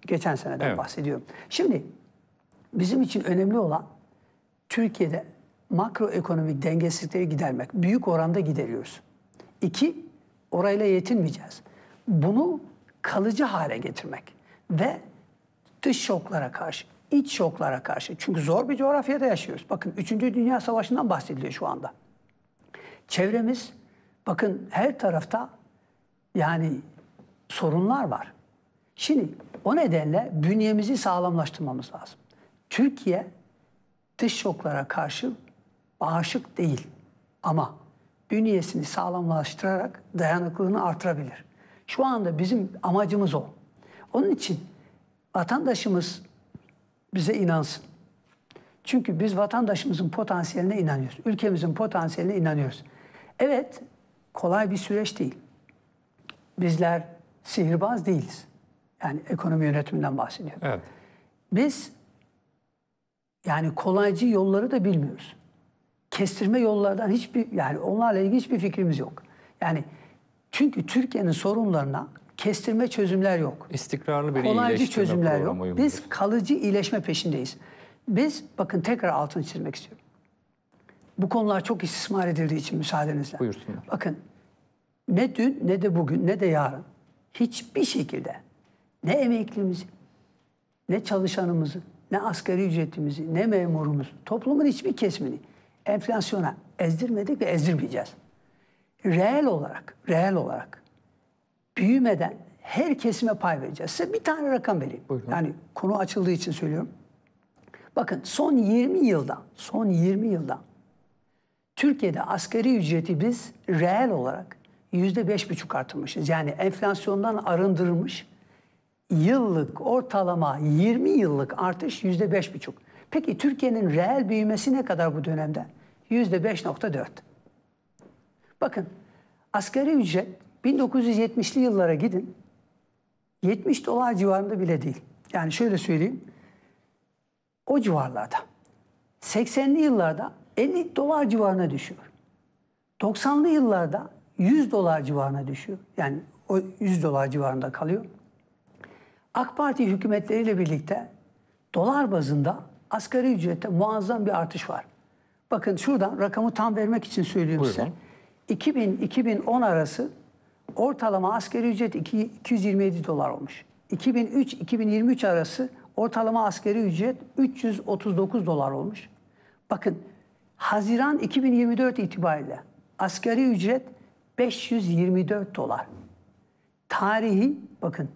Geçen seneden evet. bahsediyorum. Şimdi bizim için önemli olan Türkiye'de makroekonomik dengesizlikleri gidermek. Büyük oranda gideriyoruz. İki, orayla yetinmeyeceğiz. Bunu kalıcı hale getirmek ve dış şoklara karşı iç şoklara karşı. Çünkü zor bir coğrafyada yaşıyoruz. Bakın 3. Dünya Savaşı'ndan bahsediliyor şu anda. Çevremiz bakın her tarafta yani sorunlar var. Şimdi o nedenle bünyemizi sağlamlaştırmamız lazım. Türkiye dış şoklara karşı bağışık değil ama bünyesini sağlamlaştırarak dayanıklılığını artırabilir. Şu anda bizim amacımız o. Onun için vatandaşımız bize inansın. Çünkü biz vatandaşımızın potansiyeline inanıyoruz. Ülkemizin potansiyeline inanıyoruz. Evet, kolay bir süreç değil. Bizler sihirbaz değiliz. Yani ekonomi yönetiminden bahsediyorum. Evet. Biz yani kolaycı yolları da bilmiyoruz. Kestirme yollardan hiçbir yani onlarla ilgili hiçbir fikrimiz yok. Yani çünkü Türkiye'nin sorunlarına kestirme çözümler yok. İstikrarlı bir Kolaycı iyileştirme çözümler yok. Uyumludur. Biz kalıcı iyileşme peşindeyiz. Biz bakın tekrar altını çizmek istiyorum. Bu konular çok istismar edildiği için müsaadenizle. Buyursunlar. Bakın ne dün ne de bugün ne de yarın hiçbir şekilde ne emeklimizi ne çalışanımızı ne asgari ücretimizi ne memurumuz toplumun hiçbir kesimini enflasyona ezdirmedik ve ezdirmeyeceğiz. Reel olarak, reel olarak büyümeden her kesime pay vereceğiz. bir tane rakam vereyim. Buyurun. Yani konu açıldığı için söylüyorum. Bakın son 20 yılda, son 20 yılda Türkiye'de asgari ücreti biz reel olarak yüzde beş buçuk artırmışız. Yani enflasyondan arındırmış yıllık ortalama 20 yıllık artış yüzde beş buçuk. Peki Türkiye'nin reel büyümesi ne kadar bu dönemde? Yüzde beş nokta dört. Bakın asgari ücret 1970'li yıllara gidin. 70 dolar civarında bile değil. Yani şöyle söyleyeyim. O civarlarda. 80'li yıllarda 50 dolar civarına düşüyor. 90'lı yıllarda 100 dolar civarına düşüyor. Yani o 100 dolar civarında kalıyor. AK Parti hükümetleriyle birlikte dolar bazında asgari ücrette muazzam bir artış var. Bakın şuradan rakamı tam vermek için söylüyorum Buyurun. size. 2000-2010 arası Ortalama askeri ücret 227 dolar olmuş. 2003-2023 arası ortalama askeri ücret 339 dolar olmuş. Bakın Haziran 2024 itibariyle askeri ücret 524 dolar. Tarihi bakın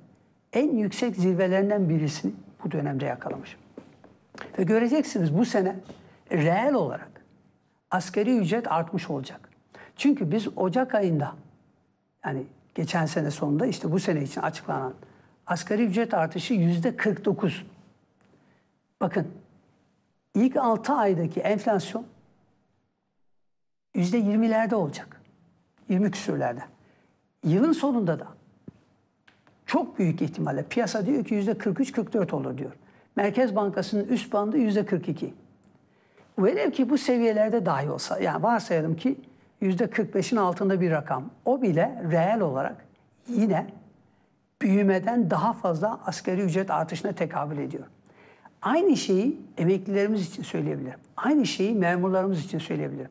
en yüksek zirvelerinden birisini bu dönemde yakalamış. Ve göreceksiniz bu sene reel olarak askeri ücret artmış olacak. Çünkü biz Ocak ayında yani geçen sene sonunda işte bu sene için açıklanan asgari ücret artışı yüzde 49. Bakın ilk 6 aydaki enflasyon yüzde 20'lerde olacak. 20 küsürlerde. Yılın sonunda da çok büyük ihtimalle piyasa diyor ki yüzde 43-44 olur diyor. Merkez Bankası'nın üst bandı yüzde 42. Velev ki bu seviyelerde dahi olsa yani varsayalım ki %45'in altında bir rakam. O bile reel olarak yine büyümeden daha fazla askeri ücret artışına tekabül ediyor. Aynı şeyi emeklilerimiz için söyleyebilirim. Aynı şeyi memurlarımız için söyleyebilirim.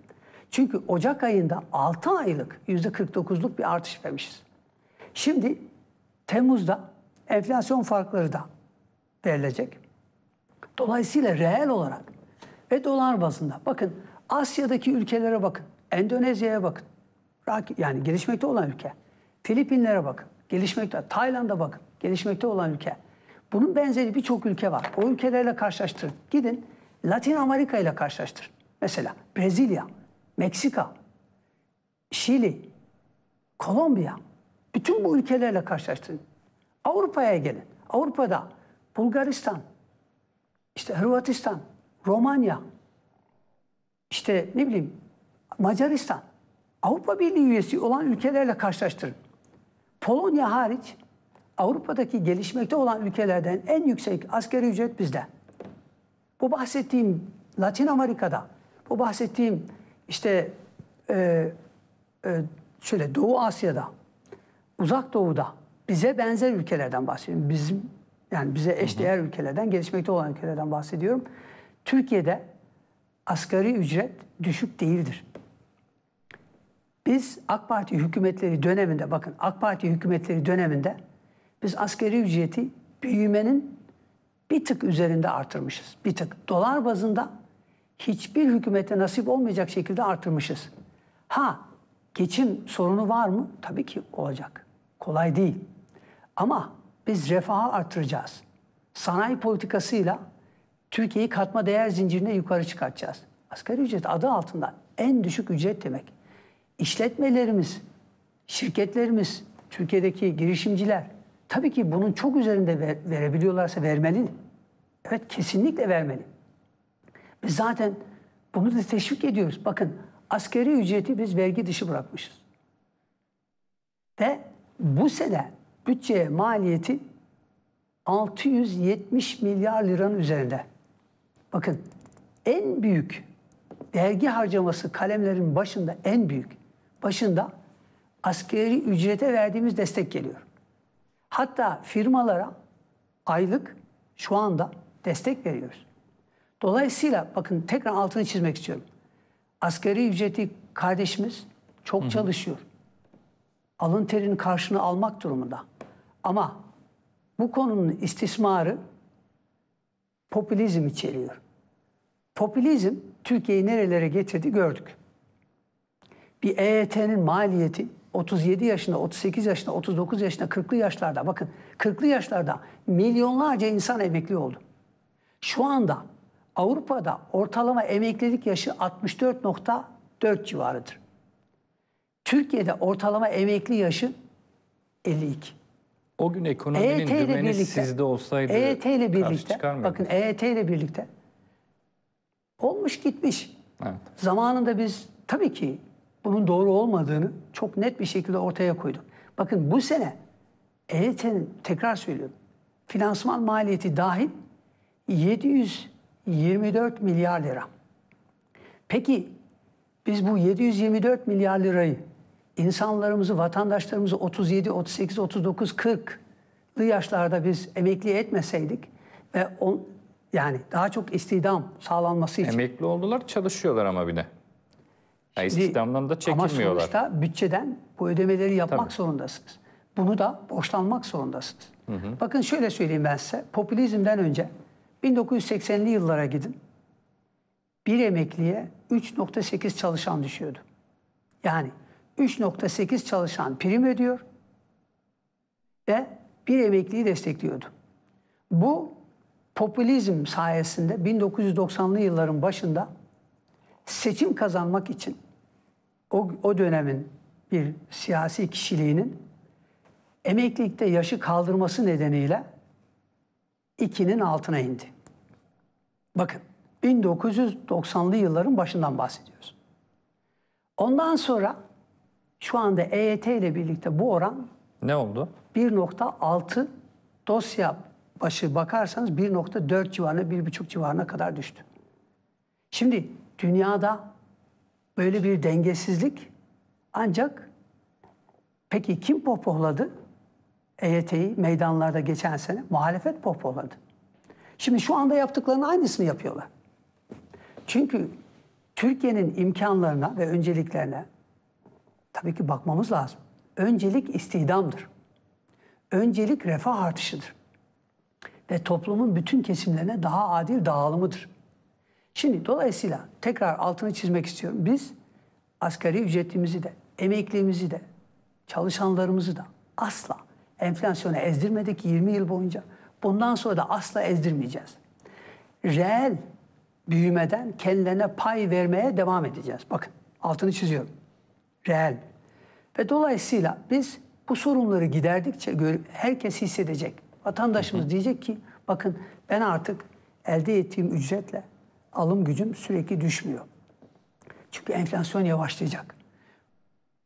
Çünkü Ocak ayında 6 aylık %49'luk bir artış vermişiz. Şimdi Temmuz'da enflasyon farkları da verilecek. Dolayısıyla reel olarak ve dolar bazında bakın Asya'daki ülkelere bakın. Endonezya'ya bakın. Yani gelişmekte olan ülke. Filipinlere bakın. Gelişmekte. Tayland'a bakın. Gelişmekte olan ülke. Bunun benzeri birçok ülke var. O ülkelerle karşılaştırın. Gidin Latin Amerika ile karşılaştırın. Mesela Brezilya, Meksika, Şili, Kolombiya. Bütün bu ülkelerle karşılaştırın. Avrupa'ya gelin. Avrupa'da Bulgaristan, işte Hırvatistan, Romanya, işte ne bileyim Macaristan Avrupa Birliği üyesi olan ülkelerle karşılaştırın. Polonya hariç Avrupa'daki gelişmekte olan ülkelerden en yüksek askeri ücret bizde. Bu bahsettiğim Latin Amerika'da, bu bahsettiğim işte e, e, şöyle Doğu Asya'da, Uzak Doğu'da bize benzer ülkelerden bahsediyorum. Bizim yani bize eşdeğer ülkelerden, gelişmekte olan ülkelerden bahsediyorum. Türkiye'de asgari ücret düşük değildir. Biz AK Parti hükümetleri döneminde bakın AK Parti hükümetleri döneminde biz askeri ücreti büyümenin bir tık üzerinde artırmışız. Bir tık dolar bazında hiçbir hükümete nasip olmayacak şekilde artırmışız. Ha geçim sorunu var mı? Tabii ki olacak. Kolay değil. Ama biz refahı artıracağız. Sanayi politikasıyla Türkiye'yi katma değer zincirine yukarı çıkartacağız. Asgari ücret adı altında en düşük ücret demek işletmelerimiz, şirketlerimiz, Türkiye'deki girişimciler tabii ki bunun çok üzerinde verebiliyorlarsa vermeli. Evet kesinlikle vermeli. Biz zaten bunu da teşvik ediyoruz. Bakın askeri ücreti biz vergi dışı bırakmışız. Ve bu sene bütçeye maliyeti 670 milyar liranın üzerinde. Bakın en büyük dergi harcaması kalemlerin başında en büyük başında askeri ücrete verdiğimiz destek geliyor. Hatta firmalara aylık şu anda destek veriyoruz. Dolayısıyla bakın tekrar altını çizmek istiyorum. Askeri ücreti kardeşimiz çok Hı-hı. çalışıyor. Alın terinin karşını almak durumunda. Ama bu konunun istismarı popülizm içeriyor. Popülizm Türkiye'yi nerelere getirdi gördük. Bir EYT'nin maliyeti 37 yaşında, 38 yaşında, 39 yaşında, 40'lı yaşlarda bakın 40'lı yaşlarda milyonlarca insan emekli oldu. Şu anda Avrupa'da ortalama emeklilik yaşı 64.4 civarıdır. Türkiye'de ortalama emekli yaşı 52. O gün ekonominin EYT ile dümeni birlikte, sizde olsaydı EYT ile birlikte, bakın EYT ile birlikte olmuş gitmiş. Evet. Zamanında biz tabii ki bunun doğru olmadığını çok net bir şekilde ortaya koyduk. Bakın bu sene EYT'nin tekrar söylüyorum finansman maliyeti dahil 724 milyar lira. Peki biz bu 724 milyar lirayı insanlarımızı, vatandaşlarımızı 37, 38, 39, 40'lı yaşlarda biz emekli etmeseydik ve on, yani daha çok istihdam sağlanması için. Emekli oldular çalışıyorlar ama bir de. Yani istihdamdan da çekilmiyorlar. Ama sonuçta bütçeden bu ödemeleri yapmak Tabii. zorundasınız. Bunu da borçlanmak zorundasınız. Hı hı. Bakın şöyle söyleyeyim ben size. Popülizmden önce 1980'li yıllara gidin. Bir emekliye 3.8 çalışan düşüyordu. Yani 3.8 çalışan prim ödüyor ve bir emekliyi destekliyordu. Bu popülizm sayesinde 1990'lı yılların başında seçim kazanmak için o, o dönemin bir siyasi kişiliğinin emeklilikte yaşı kaldırması nedeniyle 2'nin altına indi. Bakın 1990'lı yılların başından bahsediyoruz. Ondan sonra şu anda EYT ile birlikte bu oran ne oldu? 1.6 dosya başı bakarsanız 1.4 civarına 1.5 civarına kadar düştü. Şimdi dünyada böyle bir dengesizlik ancak peki kim pohpohladı? EYT'yi meydanlarda geçen sene muhalefet pohpohladı. Şimdi şu anda yaptıklarının aynısını yapıyorlar. Çünkü Türkiye'nin imkanlarına ve önceliklerine tabii ki bakmamız lazım. Öncelik istihdamdır. Öncelik refah artışıdır. Ve toplumun bütün kesimlerine daha adil dağılımıdır. Şimdi dolayısıyla tekrar altını çizmek istiyorum. Biz asgari ücretimizi de, emeklimizi de, çalışanlarımızı da asla enflasyona ezdirmedik 20 yıl boyunca. Bundan sonra da asla ezdirmeyeceğiz. Reel büyümeden kendilerine pay vermeye devam edeceğiz. Bakın altını çiziyorum. Reel. Ve dolayısıyla biz bu sorunları giderdikçe herkes hissedecek. Vatandaşımız diyecek ki bakın ben artık elde ettiğim ücretle alım gücüm sürekli düşmüyor. Çünkü enflasyon yavaşlayacak.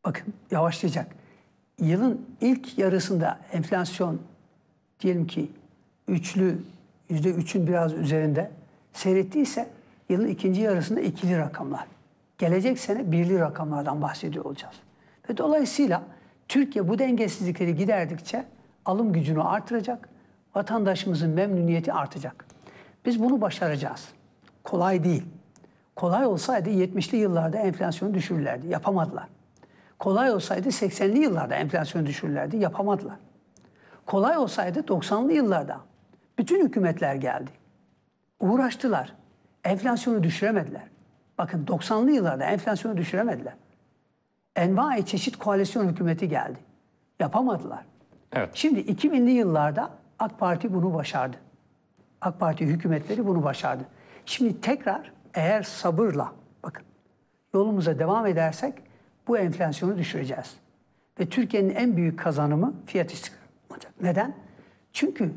Bakın yavaşlayacak. Yılın ilk yarısında enflasyon diyelim ki üçlü, yüzde üçün biraz üzerinde seyrettiyse yılın ikinci yarısında ikili rakamlar. Gelecek sene birli rakamlardan bahsediyor olacağız. Ve dolayısıyla Türkiye bu dengesizlikleri giderdikçe alım gücünü artıracak, vatandaşımızın memnuniyeti artacak. Biz bunu başaracağız. Kolay değil. Kolay olsaydı 70'li yıllarda enflasyonu düşürürlerdi. Yapamadılar. Kolay olsaydı 80'li yıllarda enflasyonu düşürürlerdi. Yapamadılar. Kolay olsaydı 90'lı yıllarda bütün hükümetler geldi. Uğraştılar. Enflasyonu düşüremediler. Bakın 90'lı yıllarda enflasyonu düşüremediler. Envai çeşit koalisyon hükümeti geldi. Yapamadılar. Evet. Şimdi 2000'li yıllarda AK Parti bunu başardı. AK Parti hükümetleri bunu başardı. Şimdi tekrar eğer sabırla bakın yolumuza devam edersek bu enflasyonu düşüreceğiz. Ve Türkiye'nin en büyük kazanımı fiyat istikrarı olacak. Neden? Çünkü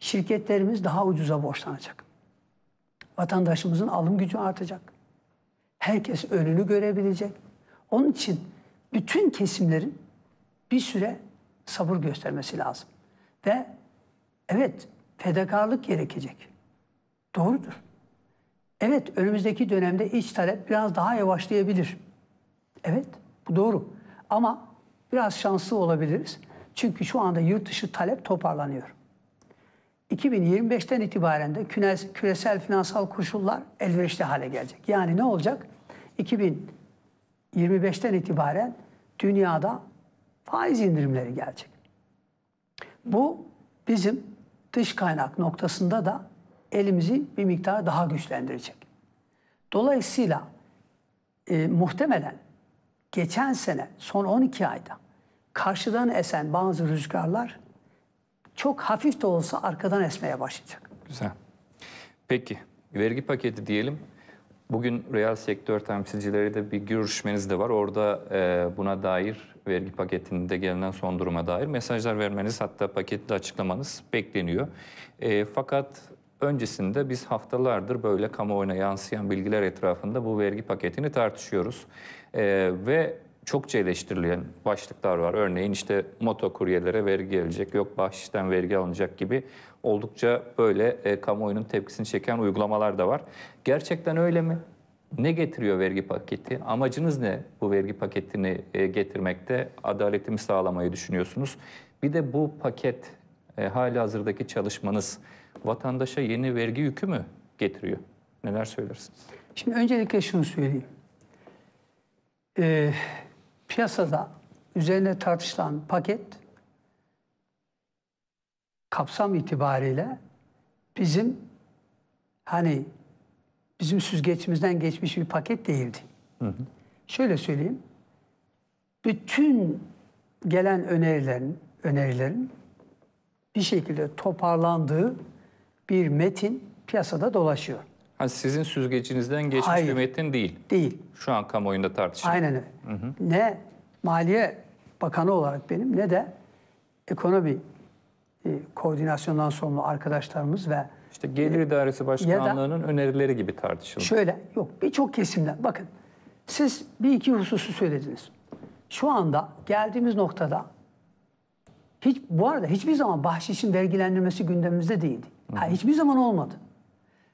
şirketlerimiz daha ucuza borçlanacak. Vatandaşımızın alım gücü artacak. Herkes önünü görebilecek. Onun için bütün kesimlerin bir süre sabır göstermesi lazım. Ve evet fedakarlık gerekecek. Doğrudur. Evet önümüzdeki dönemde iç talep biraz daha yavaşlayabilir. Evet bu doğru. Ama biraz şanslı olabiliriz. Çünkü şu anda yurt dışı talep toparlanıyor. 2025'ten itibaren de küresel finansal koşullar elverişli hale gelecek. Yani ne olacak? 2025'ten itibaren dünyada faiz indirimleri gelecek. Bu bizim dış kaynak noktasında da elimizi bir miktar daha güçlendirecek. Dolayısıyla e, muhtemelen geçen sene son 12 ayda karşıdan esen bazı rüzgarlar çok hafif de olsa arkadan esmeye başlayacak. Güzel. Peki vergi paketi diyelim. Bugün reel sektör temsilcileri de bir görüşmeniz de var. Orada e, buna dair vergi paketinde gelinen son duruma dair mesajlar vermeniz hatta paketli açıklamanız bekleniyor. E, fakat Öncesinde biz haftalardır böyle kamuoyuna yansıyan bilgiler etrafında bu vergi paketini tartışıyoruz. Ee, ve çokça eleştirilen başlıklar var. Örneğin işte motokuryelere vergi gelecek, yok bahşişten vergi alınacak gibi oldukça böyle e, kamuoyunun tepkisini çeken uygulamalar da var. Gerçekten öyle mi? Ne getiriyor vergi paketi? Amacınız ne bu vergi paketini e, getirmekte? Adaletimi mi sağlamayı düşünüyorsunuz? Bir de bu paket e, hali hazırdaki çalışmanız vatandaşa yeni vergi yükü mü getiriyor? Neler söylersiniz? Şimdi öncelikle şunu söyleyeyim. Ee, piyasada üzerine tartışılan paket kapsam itibariyle bizim hani bizim süzgeçimizden geçmiş bir paket değildi. Hı hı. Şöyle söyleyeyim. Bütün gelen önerilerin önerilerin bir şekilde toparlandığı bir metin piyasada dolaşıyor. Ha, sizin süzgecinizden geçmiş Hayır, bir metin değil. Değil. Şu an kamuoyunda tartışılıyor. Aynen öyle. Hı hı. Ne Maliye Bakanı olarak benim ne de ekonomi e, koordinasyondan sorumlu arkadaşlarımız ve işte Gelir e, İdaresi Başkanlığı'nın önerileri gibi tartışılıyor. Şöyle yok birçok kesimden bakın siz bir iki hususu söylediniz. Şu anda geldiğimiz noktada hiç bu arada hiçbir zaman bahşişin vergilendirmesi gündemimizde değildi. Ha, hiçbir zaman olmadı.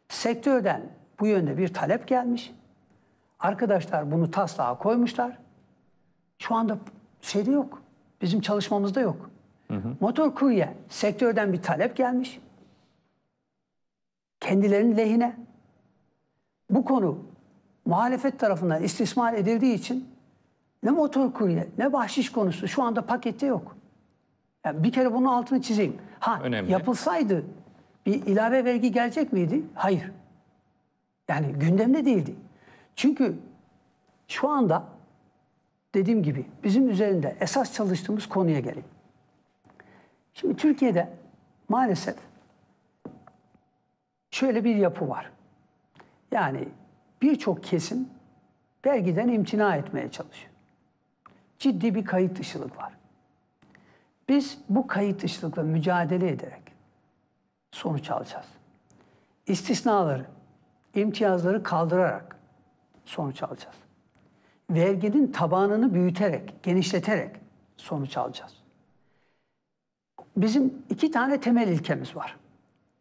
Sektörden bu yönde bir talep gelmiş. Arkadaşlar bunu taslağa koymuşlar. Şu anda şeyde yok. Bizim çalışmamızda yok. Hı hı. Motor kurye sektörden bir talep gelmiş. Kendilerinin lehine. Bu konu muhalefet tarafından istismar edildiği için ne motor kurye ne bahşiş konusu şu anda pakette yok. Yani bir kere bunun altını çizeyim. Ha Önemli. yapılsaydı bir ilave vergi gelecek miydi? Hayır. Yani gündemde değildi. Çünkü şu anda dediğim gibi bizim üzerinde esas çalıştığımız konuya gelin. Şimdi Türkiye'de maalesef şöyle bir yapı var. Yani birçok kesim vergiden imtina etmeye çalışıyor. Ciddi bir kayıt dışılık var. Biz bu kayıt dışılıkla mücadele ederek sonuç alacağız. İstisnaları, imtiyazları kaldırarak sonuç alacağız. Verginin tabanını büyüterek, genişleterek sonuç alacağız. Bizim iki tane temel ilkemiz var.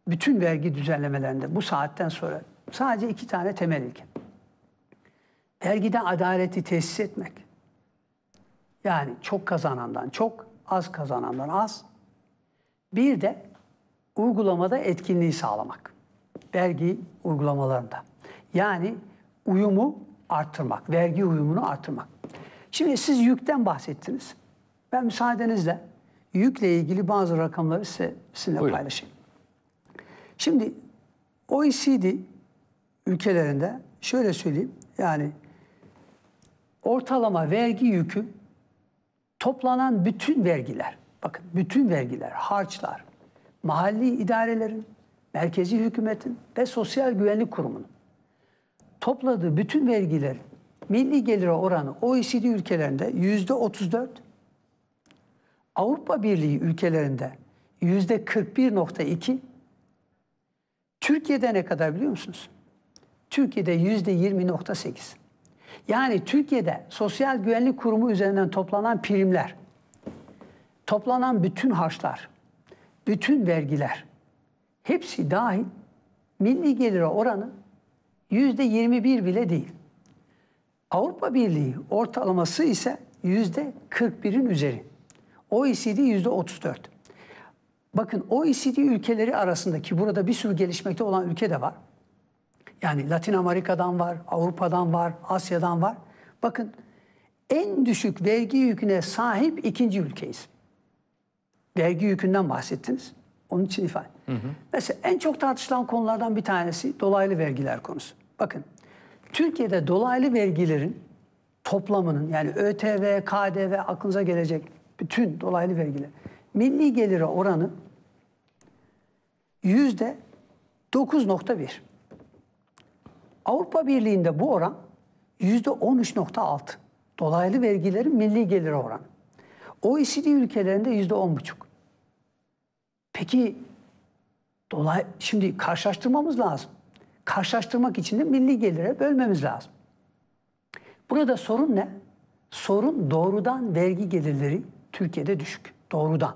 Bütün vergi düzenlemelerinde bu saatten sonra sadece iki tane temel ilke. Vergide adaleti tesis etmek. Yani çok kazanandan çok, az kazanandan az. Bir de uygulamada etkinliği sağlamak. Vergi uygulamalarında. Yani uyumu arttırmak, vergi uyumunu arttırmak. Şimdi siz yükten bahsettiniz. Ben müsaadenizle yükle ilgili bazı rakamları size, sizinle Buyurun. paylaşayım. Şimdi OECD ülkelerinde şöyle söyleyeyim yani ortalama vergi yükü toplanan bütün vergiler bakın bütün vergiler harçlar mahalli idarelerin, merkezi hükümetin ve Sosyal Güvenlik Kurumu'nun topladığı bütün vergiler, milli gelire oranı OECD ülkelerinde yüzde 34, Avrupa Birliği ülkelerinde yüzde 41.2, Türkiye'de ne kadar biliyor musunuz? Türkiye'de yüzde 20.8. Yani Türkiye'de Sosyal Güvenlik Kurumu üzerinden toplanan primler, toplanan bütün harçlar, bütün vergiler hepsi dahil milli gelire oranı yüzde 21 bile değil. Avrupa Birliği ortalaması ise yüzde 41'in üzeri. OECD yüzde 34. Bakın OECD ülkeleri arasındaki burada bir sürü gelişmekte olan ülke de var. Yani Latin Amerika'dan var, Avrupa'dan var, Asya'dan var. Bakın en düşük vergi yüküne sahip ikinci ülkeyiz vergi yükünden bahsettiniz. Onun için ifade. Hı hı. Mesela en çok tartışılan konulardan bir tanesi dolaylı vergiler konusu. Bakın Türkiye'de dolaylı vergilerin toplamının yani ÖTV, KDV aklınıza gelecek bütün dolaylı vergiler milli gelire oranı yüzde 9.1. Avrupa Birliği'nde bu oran yüzde 13.6. Dolaylı vergilerin milli gelire oranı. OECD ülkelerinde yüzde 10.5. Peki dolay şimdi karşılaştırmamız lazım. Karşılaştırmak için de milli gelire bölmemiz lazım. Burada sorun ne? Sorun doğrudan vergi gelirleri Türkiye'de düşük. Doğrudan.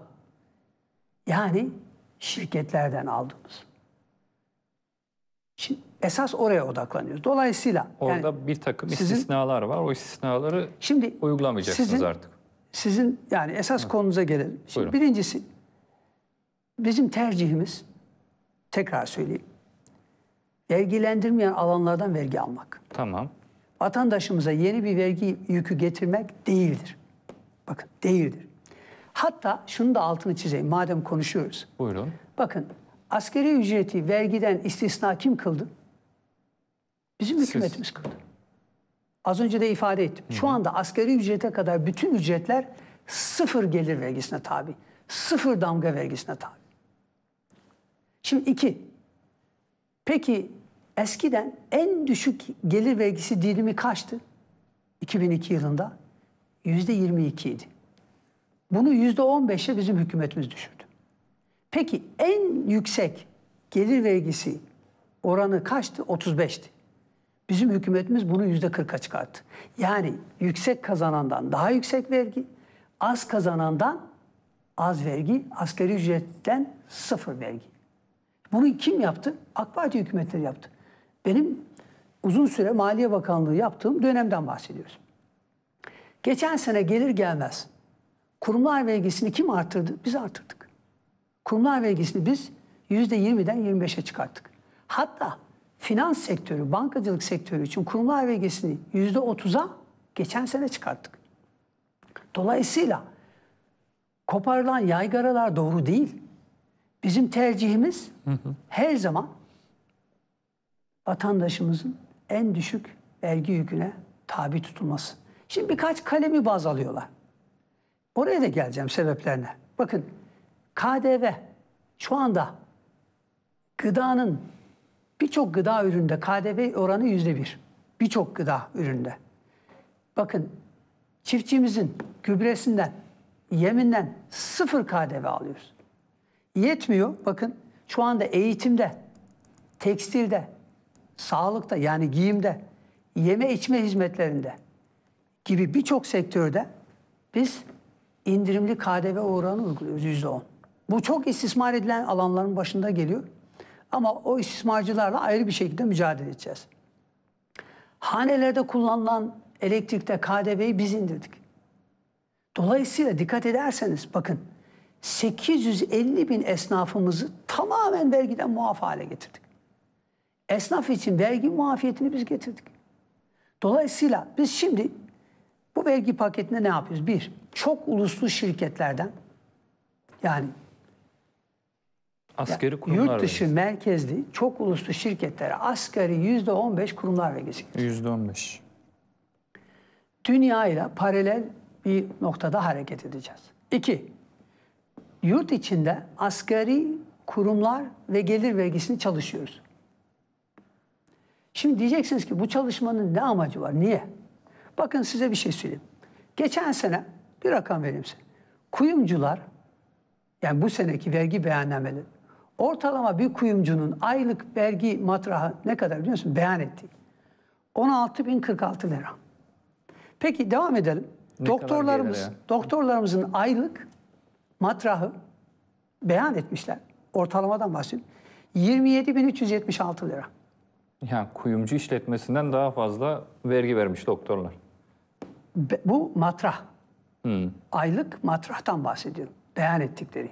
Yani şirketlerden aldığımız. Şimdi esas oraya odaklanıyoruz. Dolayısıyla orada yani bir takım sizin, istisnalar var. O istisnaları şimdi uygulamayacaksınız sizin, artık. Sizin yani esas Hı. konunuza gelelim. Şimdi birincisi Bizim tercihimiz, tekrar söyleyeyim, vergilendirmeyen alanlardan vergi almak. Tamam. Vatandaşımıza yeni bir vergi yükü getirmek değildir. Bakın değildir. Hatta şunu da altını çizeyim madem konuşuyoruz. Buyurun. Bakın askeri ücreti vergiden istisna kim kıldı? Bizim Siz... hükümetimiz kıldı. Az önce de ifade ettim. Hı. Şu anda askeri ücrete kadar bütün ücretler sıfır gelir vergisine tabi. Sıfır damga vergisine tabi. Şimdi iki. Peki eskiden en düşük gelir vergisi dilimi kaçtı? 2002 yılında yüzde 22 idi. Bunu yüzde 15'e bizim hükümetimiz düşürdü. Peki en yüksek gelir vergisi oranı kaçtı? 35'ti. Bizim hükümetimiz bunu yüzde 40'a çıkarttı. Yani yüksek kazanandan daha yüksek vergi, az kazanandan az vergi, asgari ücretten sıfır vergi. Bunu kim yaptı? AK Parti hükümetleri yaptı. Benim uzun süre Maliye Bakanlığı yaptığım dönemden bahsediyoruz. Geçen sene gelir gelmez kurumlar vergisini kim arttırdı? Biz arttırdık. Kurumlar vergisini biz yüzde %20'den 25'e çıkarttık. Hatta finans sektörü, bankacılık sektörü için kurumlar vergisini yüzde %30'a geçen sene çıkarttık. Dolayısıyla koparılan yaygaralar doğru değil. Bizim tercihimiz hı hı. her zaman vatandaşımızın en düşük vergi yüküne tabi tutulması. Şimdi birkaç kalemi baz alıyorlar. Oraya da geleceğim sebeplerine. Bakın KDV şu anda gıdanın birçok gıda üründe KDV oranı yüzde bir. Birçok gıda üründe. Bakın çiftçimizin gübresinden, yeminden sıfır KDV alıyoruz. Yetmiyor bakın şu anda eğitimde, tekstilde, sağlıkta yani giyimde, yeme içme hizmetlerinde gibi birçok sektörde biz indirimli KDV oranı uyguluyoruz yüzde Bu çok istismar edilen alanların başında geliyor. Ama o istismarcılarla ayrı bir şekilde mücadele edeceğiz. Hanelerde kullanılan elektrikte KDV'yi biz indirdik. Dolayısıyla dikkat ederseniz bakın 850 bin esnafımızı tamamen vergiden muaf hale getirdik. Esnaf için vergi muafiyetini biz getirdik. Dolayısıyla biz şimdi bu vergi paketinde ne yapıyoruz? Bir, çok uluslu şirketlerden yani Asgari kurumlar yurt dışı vergisi. merkezli çok uluslu şirketlere asgari yüzde on beş kurumlar vergisi Yüzde on beş. Dünya ile paralel bir noktada hareket edeceğiz. İki, yurt içinde asgari kurumlar ve gelir vergisini çalışıyoruz. Şimdi diyeceksiniz ki bu çalışmanın ne amacı var? Niye? Bakın size bir şey söyleyeyim. Geçen sene bir rakam vereyim size. Kuyumcular yani bu seneki vergi beyannameleri ortalama bir kuyumcunun aylık vergi matrahı ne kadar biliyor musun? Beyan ettik. 16.046 lira. Peki devam edelim. Ne doktorlarımız doktorlarımızın aylık matrahı beyan etmişler. Ortalamadan bahsediyorum. 27.376 lira. Yani kuyumcu işletmesinden daha fazla vergi vermiş doktorlar. Be, bu matrah. Hmm. Aylık matrahtan bahsediyorum. Beyan ettikleri.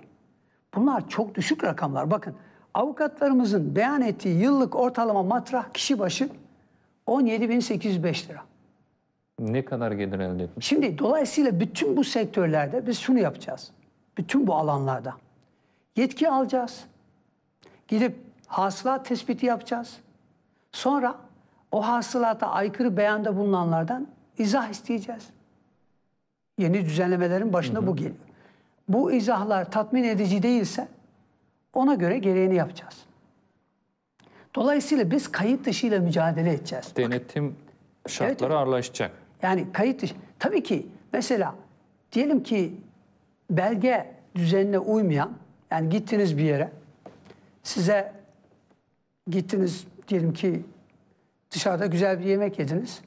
Bunlar çok düşük rakamlar. Bakın avukatlarımızın beyan ettiği yıllık ortalama matrah kişi başı 17.805 lira. Ne kadar gelir elde etmiş? Şimdi dolayısıyla bütün bu sektörlerde biz şunu yapacağız bütün bu alanlarda. Yetki alacağız. Gidip hasılat tespiti yapacağız. Sonra o hasılata aykırı beyanda bulunanlardan izah isteyeceğiz. Yeni düzenlemelerin başında hı hı. bu geliyor. Bu izahlar tatmin edici değilse ona göre gereğini yapacağız. Dolayısıyla biz kayıt dışıyla mücadele edeceğiz. Denetim Bakın. şartları evet, ağırlaşacak. Yani kayıt dışı. Tabii ki mesela diyelim ki belge düzenine uymayan yani gittiniz bir yere size gittiniz diyelim ki dışarıda güzel bir yemek yediniz.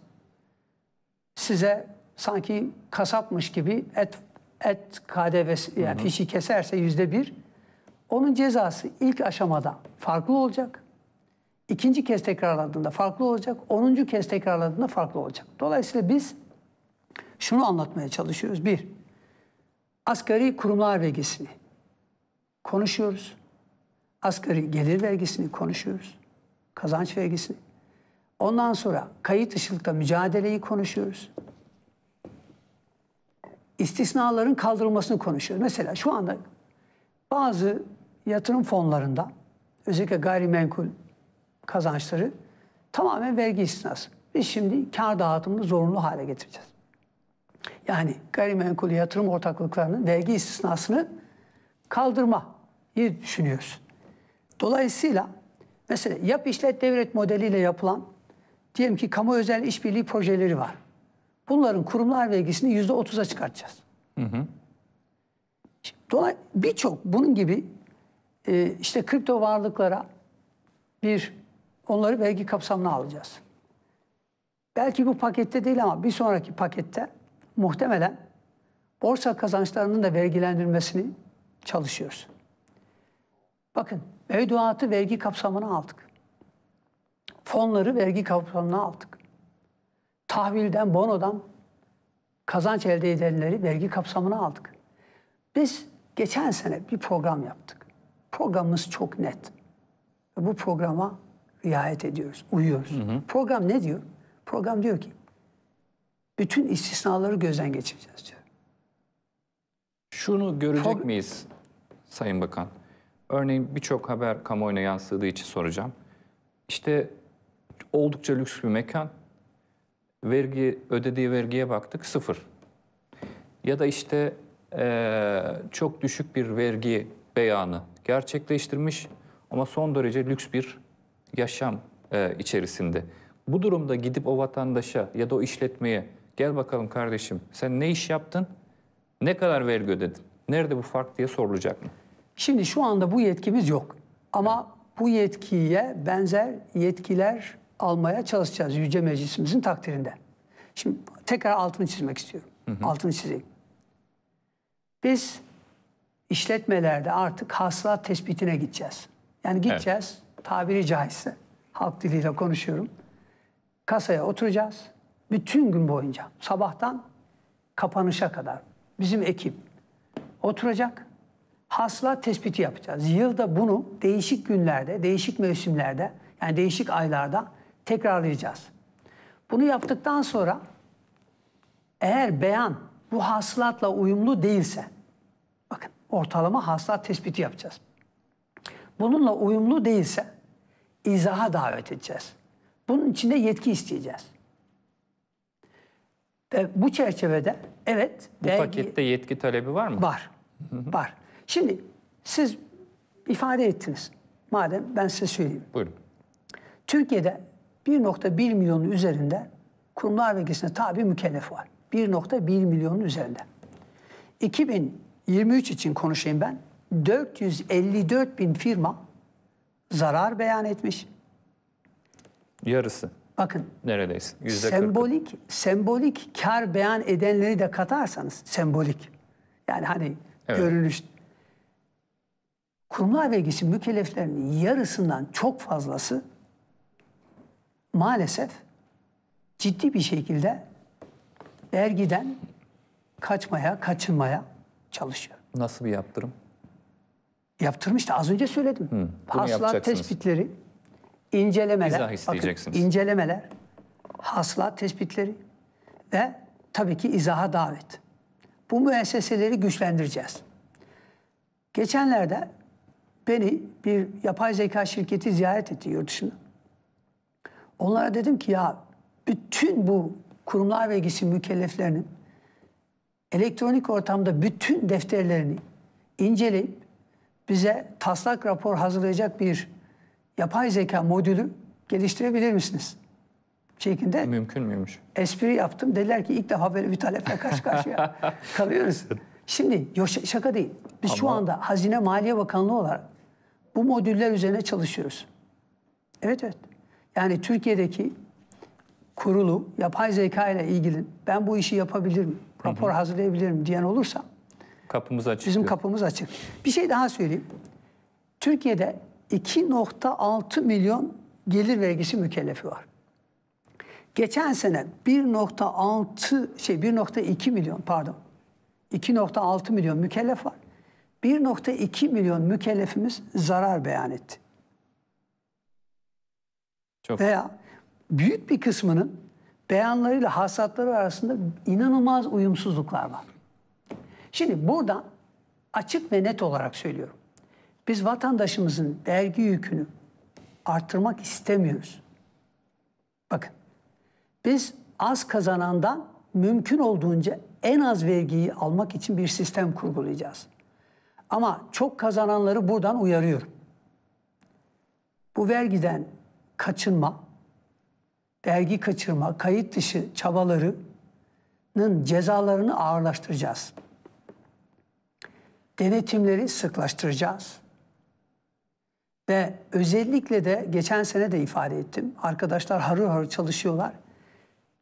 Size sanki kasapmış gibi et et KDV'si yani hı hı. fişi keserse yüzde bir onun cezası ilk aşamada farklı olacak. İkinci kez tekrarladığında farklı olacak. Onuncu kez tekrarladığında farklı olacak. Dolayısıyla biz şunu anlatmaya çalışıyoruz. Bir, Asgari kurumlar vergisini konuşuyoruz. Asgari gelir vergisini konuşuyoruz. Kazanç vergisini. Ondan sonra kayıt dışılıkta mücadeleyi konuşuyoruz. İstisnaların kaldırılmasını konuşuyoruz. Mesela şu anda bazı yatırım fonlarında özellikle gayrimenkul kazançları tamamen vergi istisnası. Biz şimdi kar dağıtımını zorunlu hale getireceğiz. Yani gayrimenkul yatırım ortaklıklarının vergi istisnasını kaldırmayı düşünüyoruz. Dolayısıyla mesela yap işlet devlet modeliyle yapılan diyelim ki kamu özel işbirliği projeleri var. Bunların kurumlar vergisini yüzde otuza çıkartacağız. Hı hı. Dolay birçok bunun gibi e, işte kripto varlıklara bir onları vergi kapsamına alacağız. Belki bu pakette değil ama bir sonraki pakette muhtemelen borsa kazançlarının da vergilendirilmesini çalışıyoruz. Bakın mevduatı vergi kapsamına aldık. Fonları vergi kapsamına aldık. Tahvilden, bonodan kazanç elde edenleri vergi kapsamına aldık. Biz geçen sene bir program yaptık. Programımız çok net. Bu programa riayet ediyoruz, uyuyoruz. Hı hı. Program ne diyor? Program diyor ki bütün istisnaları gözden geçireceğiz diyor. Şunu görecek Çok... miyiz Sayın Bakan? Örneğin birçok haber kamuoyuna yansıdığı için soracağım. İşte oldukça lüks bir mekan. Vergi ödediği vergiye baktık sıfır. Ya da işte ee, çok düşük bir vergi beyanı gerçekleştirmiş ama son derece lüks bir yaşam e, içerisinde. Bu durumda gidip o vatandaşa ya da o işletmeye Gel bakalım kardeşim sen ne iş yaptın? Ne kadar vergi ödedin? Nerede bu fark diye sorulacak mı? Şimdi şu anda bu yetkimiz yok. Ama bu yetkiye benzer yetkiler almaya çalışacağız Yüce Meclisimizin takdirinde. Şimdi tekrar altını çizmek istiyorum. Hı hı. Altını çizeyim. Biz işletmelerde artık hasılat tespitine gideceğiz. Yani gideceğiz evet. tabiri caizse halk diliyle konuşuyorum. Kasaya oturacağız. Bütün gün boyunca sabahtan kapanışa kadar bizim ekip oturacak. Hasılat tespiti yapacağız. Yılda bunu değişik günlerde, değişik mevsimlerde yani değişik aylarda tekrarlayacağız. Bunu yaptıktan sonra eğer beyan bu hasılatla uyumlu değilse bakın ortalama hasılat tespiti yapacağız. Bununla uyumlu değilse izaha davet edeceğiz. Bunun için de yetki isteyeceğiz. E, bu çerçevede evet. Bu belki, pakette yetki talebi var mı? Var. Var. Şimdi siz ifade ettiniz. Madem ben size söyleyeyim. Buyurun. Türkiye'de 1.1 milyonun üzerinde kurumlar vergisine tabi mükellef var. 1.1 milyonun üzerinde. 2023 için konuşayım ben. 454 bin firma zarar beyan etmiş. Yarısı. Bakın. Neredeyse. %40. Sembolik, sembolik kar beyan edenleri de katarsanız sembolik. Yani hani evet. görünüş. Kurumlar vergisi mükelleflerinin yarısından çok fazlası maalesef ciddi bir şekilde vergiden kaçmaya, kaçınmaya çalışıyor. Nasıl bir yaptırım? Yaptırmıştı. Az önce söyledim. Hı, Hasılat tespitleri incelemeler, İzah isteyeceksiniz. Bakın, incelemeler, hasılat tespitleri ve tabii ki izaha davet. Bu müesseseleri güçlendireceğiz. Geçenlerde beni bir yapay zeka şirketi ziyaret etti yurt dışında. Onlara dedim ki ya bütün bu kurumlar vergisi mükelleflerinin elektronik ortamda bütün defterlerini inceleyip bize taslak rapor hazırlayacak bir yapay zeka modülü geliştirebilir misiniz? Şeklinde. Mümkün müymüş? Espri yaptım. Dediler ki ilk defa böyle bir taleple karşı karşıya [LAUGHS] kalıyoruz. Şimdi şaka değil. Biz Ama... şu anda Hazine Maliye Bakanlığı olarak bu modüller üzerine çalışıyoruz. Evet evet. Yani Türkiye'deki kurulu yapay zeka ile ilgili ben bu işi yapabilir miyim, rapor hı hı. hazırlayabilir miyim diyen olursa kapımız açık. Bizim diyor. kapımız açık. Bir şey daha söyleyeyim. Türkiye'de 2.6 milyon gelir vergisi mükellefi var. Geçen sene 1.6 şey 1.2 milyon pardon 2.6 milyon mükellef var. 1.2 milyon mükellefimiz zarar beyan etti. Çok. Veya büyük bir kısmının beyanlarıyla hasatları arasında inanılmaz uyumsuzluklar var. Şimdi buradan açık ve net olarak söylüyorum. Biz vatandaşımızın vergi yükünü artırmak istemiyoruz. Bakın, biz az kazanandan mümkün olduğunca en az vergiyi almak için bir sistem kurgulayacağız. Ama çok kazananları buradan uyarıyorum. Bu vergiden kaçınma, vergi kaçırma, kayıt dışı çabalarının cezalarını ağırlaştıracağız. Denetimleri sıklaştıracağız. Ve özellikle de geçen sene de ifade ettim. Arkadaşlar harır harır çalışıyorlar.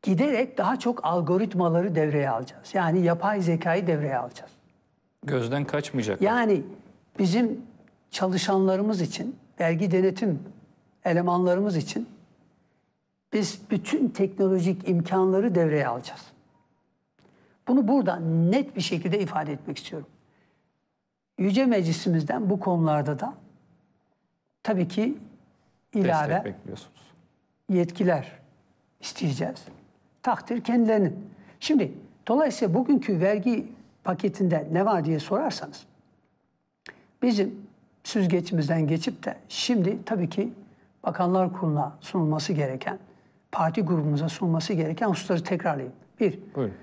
Giderek daha çok algoritmaları devreye alacağız. Yani yapay zekayı devreye alacağız. Gözden kaçmayacak. Yani bizim çalışanlarımız için, vergi denetim elemanlarımız için biz bütün teknolojik imkanları devreye alacağız. Bunu burada net bir şekilde ifade etmek istiyorum. Yüce Meclisimizden bu konularda da tabii ki ilave bekliyorsunuz. yetkiler isteyeceğiz. Takdir kendilerinin. Şimdi dolayısıyla bugünkü vergi paketinde ne var diye sorarsanız bizim süzgeçimizden geçip de şimdi tabii ki Bakanlar Kurulu'na sunulması gereken, parti grubumuza sunulması gereken hususları tekrarlayayım. Bir, Buyurun.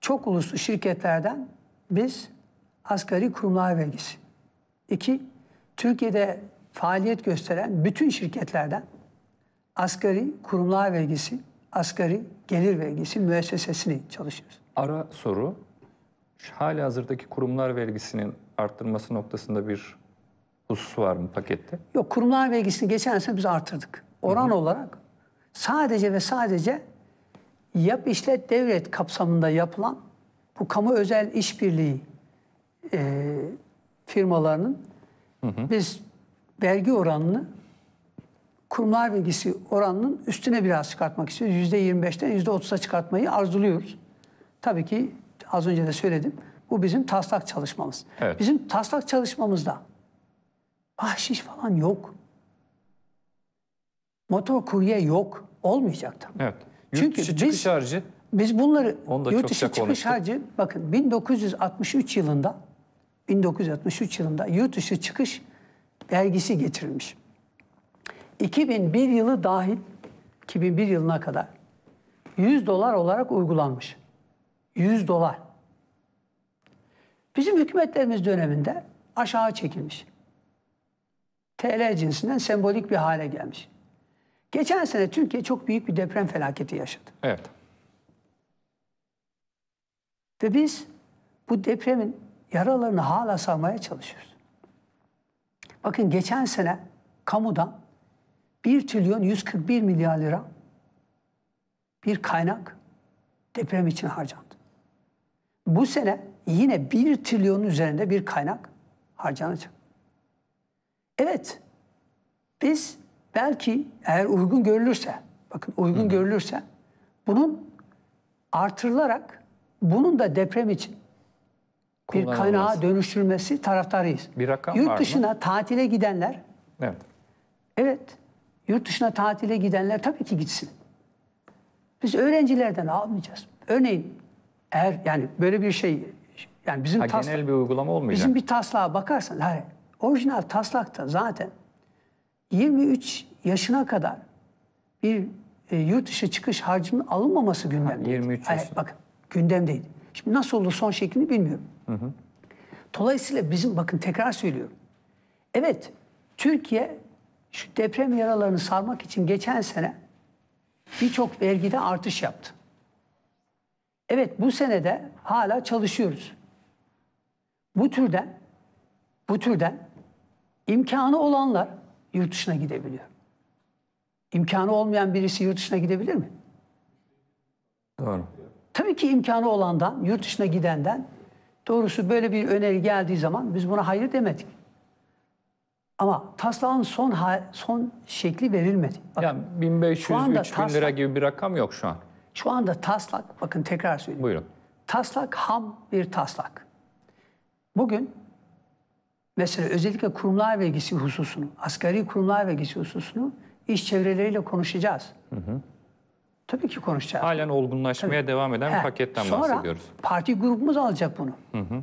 çok uluslu şirketlerden biz asgari kurumlar vergisi. İki, Türkiye'de faaliyet gösteren bütün şirketlerden asgari kurumlar vergisi, asgari gelir vergisi müessesesini çalışıyoruz. Ara soru, hali hazırdaki kurumlar vergisinin arttırması noktasında bir husus var mı pakette? Yok, kurumlar vergisini geçen sene biz artırdık. Oran Hı-hı. olarak sadece ve sadece yap işlet devlet kapsamında yapılan bu kamu özel işbirliği e, firmalarının hı hı. biz vergi oranını kurumlar vergisi oranının üstüne biraz çıkartmak istiyoruz. %25'ten yüzde %30'a çıkartmayı arzuluyoruz. Tabii ki az önce de söyledim. Bu bizim taslak çalışmamız. Evet. Bizim taslak çalışmamızda bahşiş falan yok. Motor kurye yok. Olmayacaktı. Evet. Yurt Çünkü dışı çıkış biz, harcı. Biz bunları Onda yurt dışı çıkış konuştuk. harcı bakın 1963 yılında 1963 yılında yurt dışı çıkış Dergisi getirilmiş. 2001 yılı dahil 2001 yılına kadar 100 dolar olarak uygulanmış. 100 dolar. Bizim hükümetlerimiz döneminde aşağı çekilmiş. TL cinsinden sembolik bir hale gelmiş. Geçen sene Türkiye çok büyük bir deprem felaketi yaşadı. Evet. Ve biz bu depremin yaralarını hala sarmaya çalışıyoruz. Bakın geçen sene kamudan 1 trilyon 141 milyar lira bir kaynak deprem için harcandı. Bu sene yine 1 trilyonun üzerinde bir kaynak harcanacak. Evet, biz belki eğer uygun görülürse, bakın uygun Hı. görülürse bunun artırılarak bunun da deprem için bir kaynağa dönüştürülmesi taraftarıyız. Bir rakam Yurt dışına var mı? tatile gidenler Evet. Evet. Yurt dışına tatile gidenler tabii ki gitsin. Biz öğrencilerden almayacağız. Örneğin eğer yani böyle bir şey yani bizim ha, tasla, genel bir uygulama olmayacak. Bizim bir taslağa bakarsan hayır, orijinal taslakta zaten 23 yaşına kadar bir e, yurt dışı çıkış harcının alınmaması gündemdeydi. Ha, 23 yaşında. Hayır, bakın gündemdeydi. Şimdi nasıl oldu son şeklini bilmiyorum. Hı hı. Dolayısıyla bizim bakın tekrar söylüyorum. Evet Türkiye şu deprem yaralarını sarmak için geçen sene birçok vergide artış yaptı. Evet bu senede hala çalışıyoruz. Bu türden bu türden imkanı olanlar yurt dışına gidebiliyor. İmkanı olmayan birisi yurt dışına gidebilir mi? Doğru. Tabii ki imkanı olandan, yurt dışına gidenden Doğrusu böyle bir öneri geldiği zaman biz buna hayır demedik. Ama taslağın son son şekli verilmedi. Bakın, yani 1500 3000 taslak, lira gibi bir rakam yok şu an. Şu anda taslak bakın tekrar söyleyeyim. Buyurun. Taslak ham bir taslak. Bugün mesela özellikle kurumlar vergisi hususunu, asgari kurumlar vergisi hususunu iş çevreleriyle konuşacağız. Hı hı. Tabii ki konuşacağız. Halen olgunlaşmaya Tabii. devam eden bir paketten Sonra bahsediyoruz. Sonra parti grubumuz alacak bunu. Hı hı.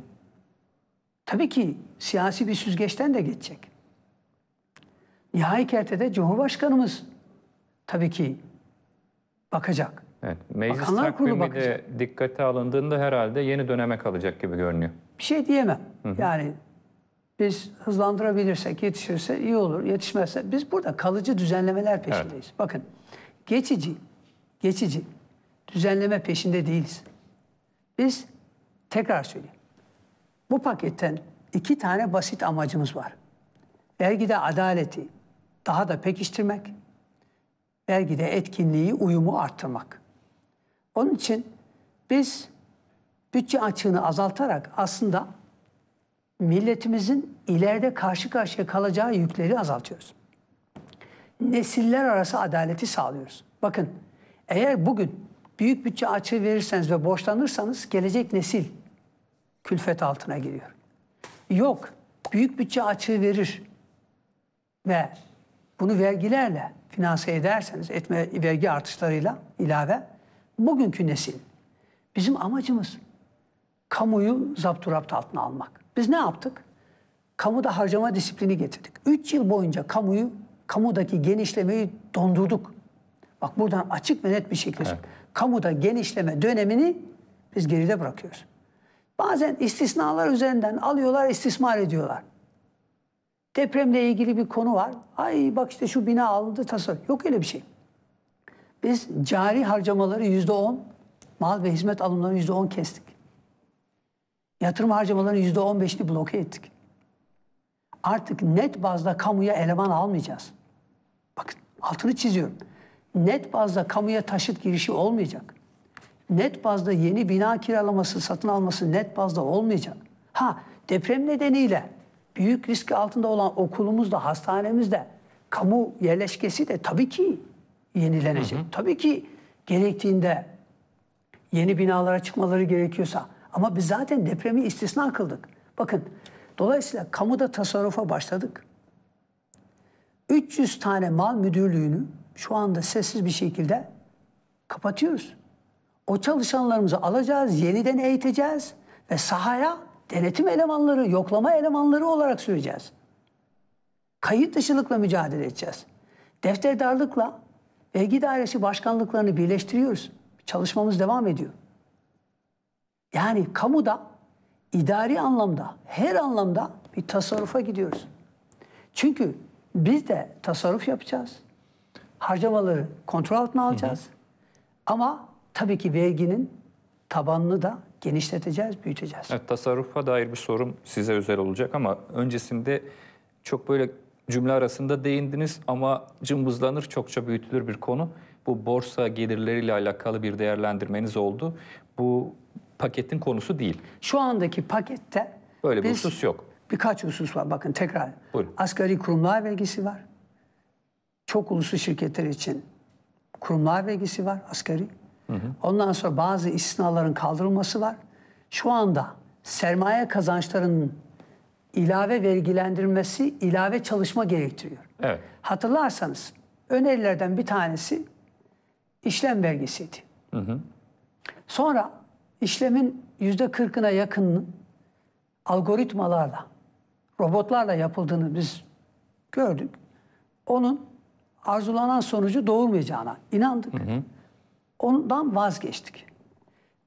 Tabii ki siyasi bir süzgeçten de geçecek. Nihai kertede Cumhurbaşkanımız tabii ki bakacak. Evet, meclis Bakanlar takvimi de dikkate alındığında herhalde yeni döneme kalacak gibi görünüyor. Bir şey diyemem. Hı hı. Yani biz hızlandırabilirsek, yetişirse iyi olur. Yetişmezse biz burada kalıcı düzenlemeler peşindeyiz. Evet. Bakın geçici geçici, düzenleme peşinde değiliz. Biz tekrar söyleyeyim. Bu paketten iki tane basit amacımız var. Vergide adaleti daha da pekiştirmek, vergide etkinliği, uyumu arttırmak. Onun için biz bütçe açığını azaltarak aslında milletimizin ileride karşı karşıya kalacağı yükleri azaltıyoruz. Nesiller arası adaleti sağlıyoruz. Bakın eğer bugün büyük bütçe açığı verirseniz ve borçlanırsanız gelecek nesil külfet altına giriyor. Yok, büyük bütçe açığı verir ve bunu vergilerle finanse ederseniz, etme vergi artışlarıyla ilave bugünkü nesil. Bizim amacımız kamuyu zapturapt altına almak. Biz ne yaptık? Kamuda harcama disiplini getirdik. Üç yıl boyunca kamuyu, kamudaki genişlemeyi dondurduk. Bak buradan açık ve net bir şekilde. Evet. Kamuda genişleme dönemini biz geride bırakıyoruz. Bazen istisnalar üzerinden alıyorlar, istismar ediyorlar. Depremle ilgili bir konu var. Ay bak işte şu bina alındı tasar. Yok öyle bir şey. Biz cari harcamaları yüzde on, mal ve hizmet alımlarını yüzde on kestik. Yatırım harcamalarını yüzde on beşini bloke ettik. Artık net bazda kamuya eleman almayacağız. Bakın altını çiziyorum net bazda kamuya taşıt girişi olmayacak. Net bazda yeni bina kiralaması, satın alması net bazda olmayacak. Ha deprem nedeniyle büyük risk altında olan okulumuzda, hastanemizde kamu yerleşkesi de tabii ki yenilenecek. Hı hı. Tabii ki gerektiğinde yeni binalara çıkmaları gerekiyorsa ama biz zaten depremi istisna kıldık. Bakın dolayısıyla kamuda tasarrufa başladık. 300 tane mal müdürlüğünü şu anda sessiz bir şekilde kapatıyoruz. O çalışanlarımızı alacağız, yeniden eğiteceğiz ve sahaya denetim elemanları, yoklama elemanları olarak süreceğiz. Kayıt dışılıkla mücadele edeceğiz. Defterdarlıkla vergi dairesi başkanlıklarını birleştiriyoruz. Çalışmamız devam ediyor. Yani kamuda idari anlamda, her anlamda bir tasarrufa gidiyoruz. Çünkü biz de tasarruf yapacağız harcamaları kontrol altına alacağız. Hı hı. Ama tabii ki verginin tabanını da genişleteceğiz, büyüteceğiz. Evet, tasarrufa dair bir sorum size özel olacak ama öncesinde çok böyle cümle arasında değindiniz ama cımbızlanır çokça büyütülür bir konu. Bu borsa gelirleriyle alakalı bir değerlendirmeniz oldu. Bu paketin konusu değil. Şu andaki pakette böyle bir biz, husus yok. Birkaç husus var. Bakın tekrar. Buyurun. Asgari kurumlar vergisi var çok uluslu şirketler için kurumlar vergisi var asgari. Hı hı. Ondan sonra bazı istisnaların kaldırılması var. Şu anda sermaye kazançlarının ilave vergilendirilmesi ilave çalışma gerektiriyor. Evet. Hatırlarsanız önerilerden bir tanesi işlem vergisiydi. Hı hı. Sonra işlemin yüzde kırkına yakın algoritmalarla, robotlarla yapıldığını biz gördük. Onun arzulanan sonucu doğurmayacağına inandık. Hı hı. Ondan vazgeçtik.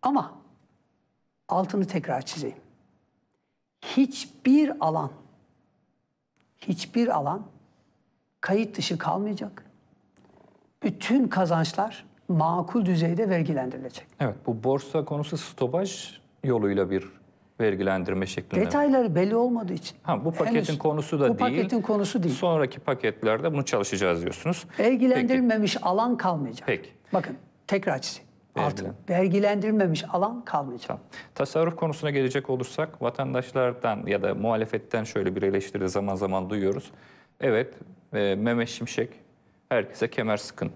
Ama altını tekrar çizeyim. Hiçbir alan, hiçbir alan kayıt dışı kalmayacak. Bütün kazançlar makul düzeyde vergilendirilecek. Evet bu borsa konusu stopaj yoluyla bir vergilendirme şeklinde. Detayları belli olmadığı için. Ha, bu paketin Henüz, konusu da bu değil. Bu paketin konusu değil. Sonraki paketlerde bunu çalışacağız diyorsunuz. Vergilendirilmemiş Peki. alan kalmayacak. Peki. Bakın tekrar çizeyim. Artık vergilendirilmemiş alan kalmayacak. Tamam. Tasarruf konusuna gelecek olursak vatandaşlardan ya da muhalefetten şöyle bir eleştiri zaman zaman duyuyoruz. Evet e, Mehmet Şimşek herkese kemer sıkın,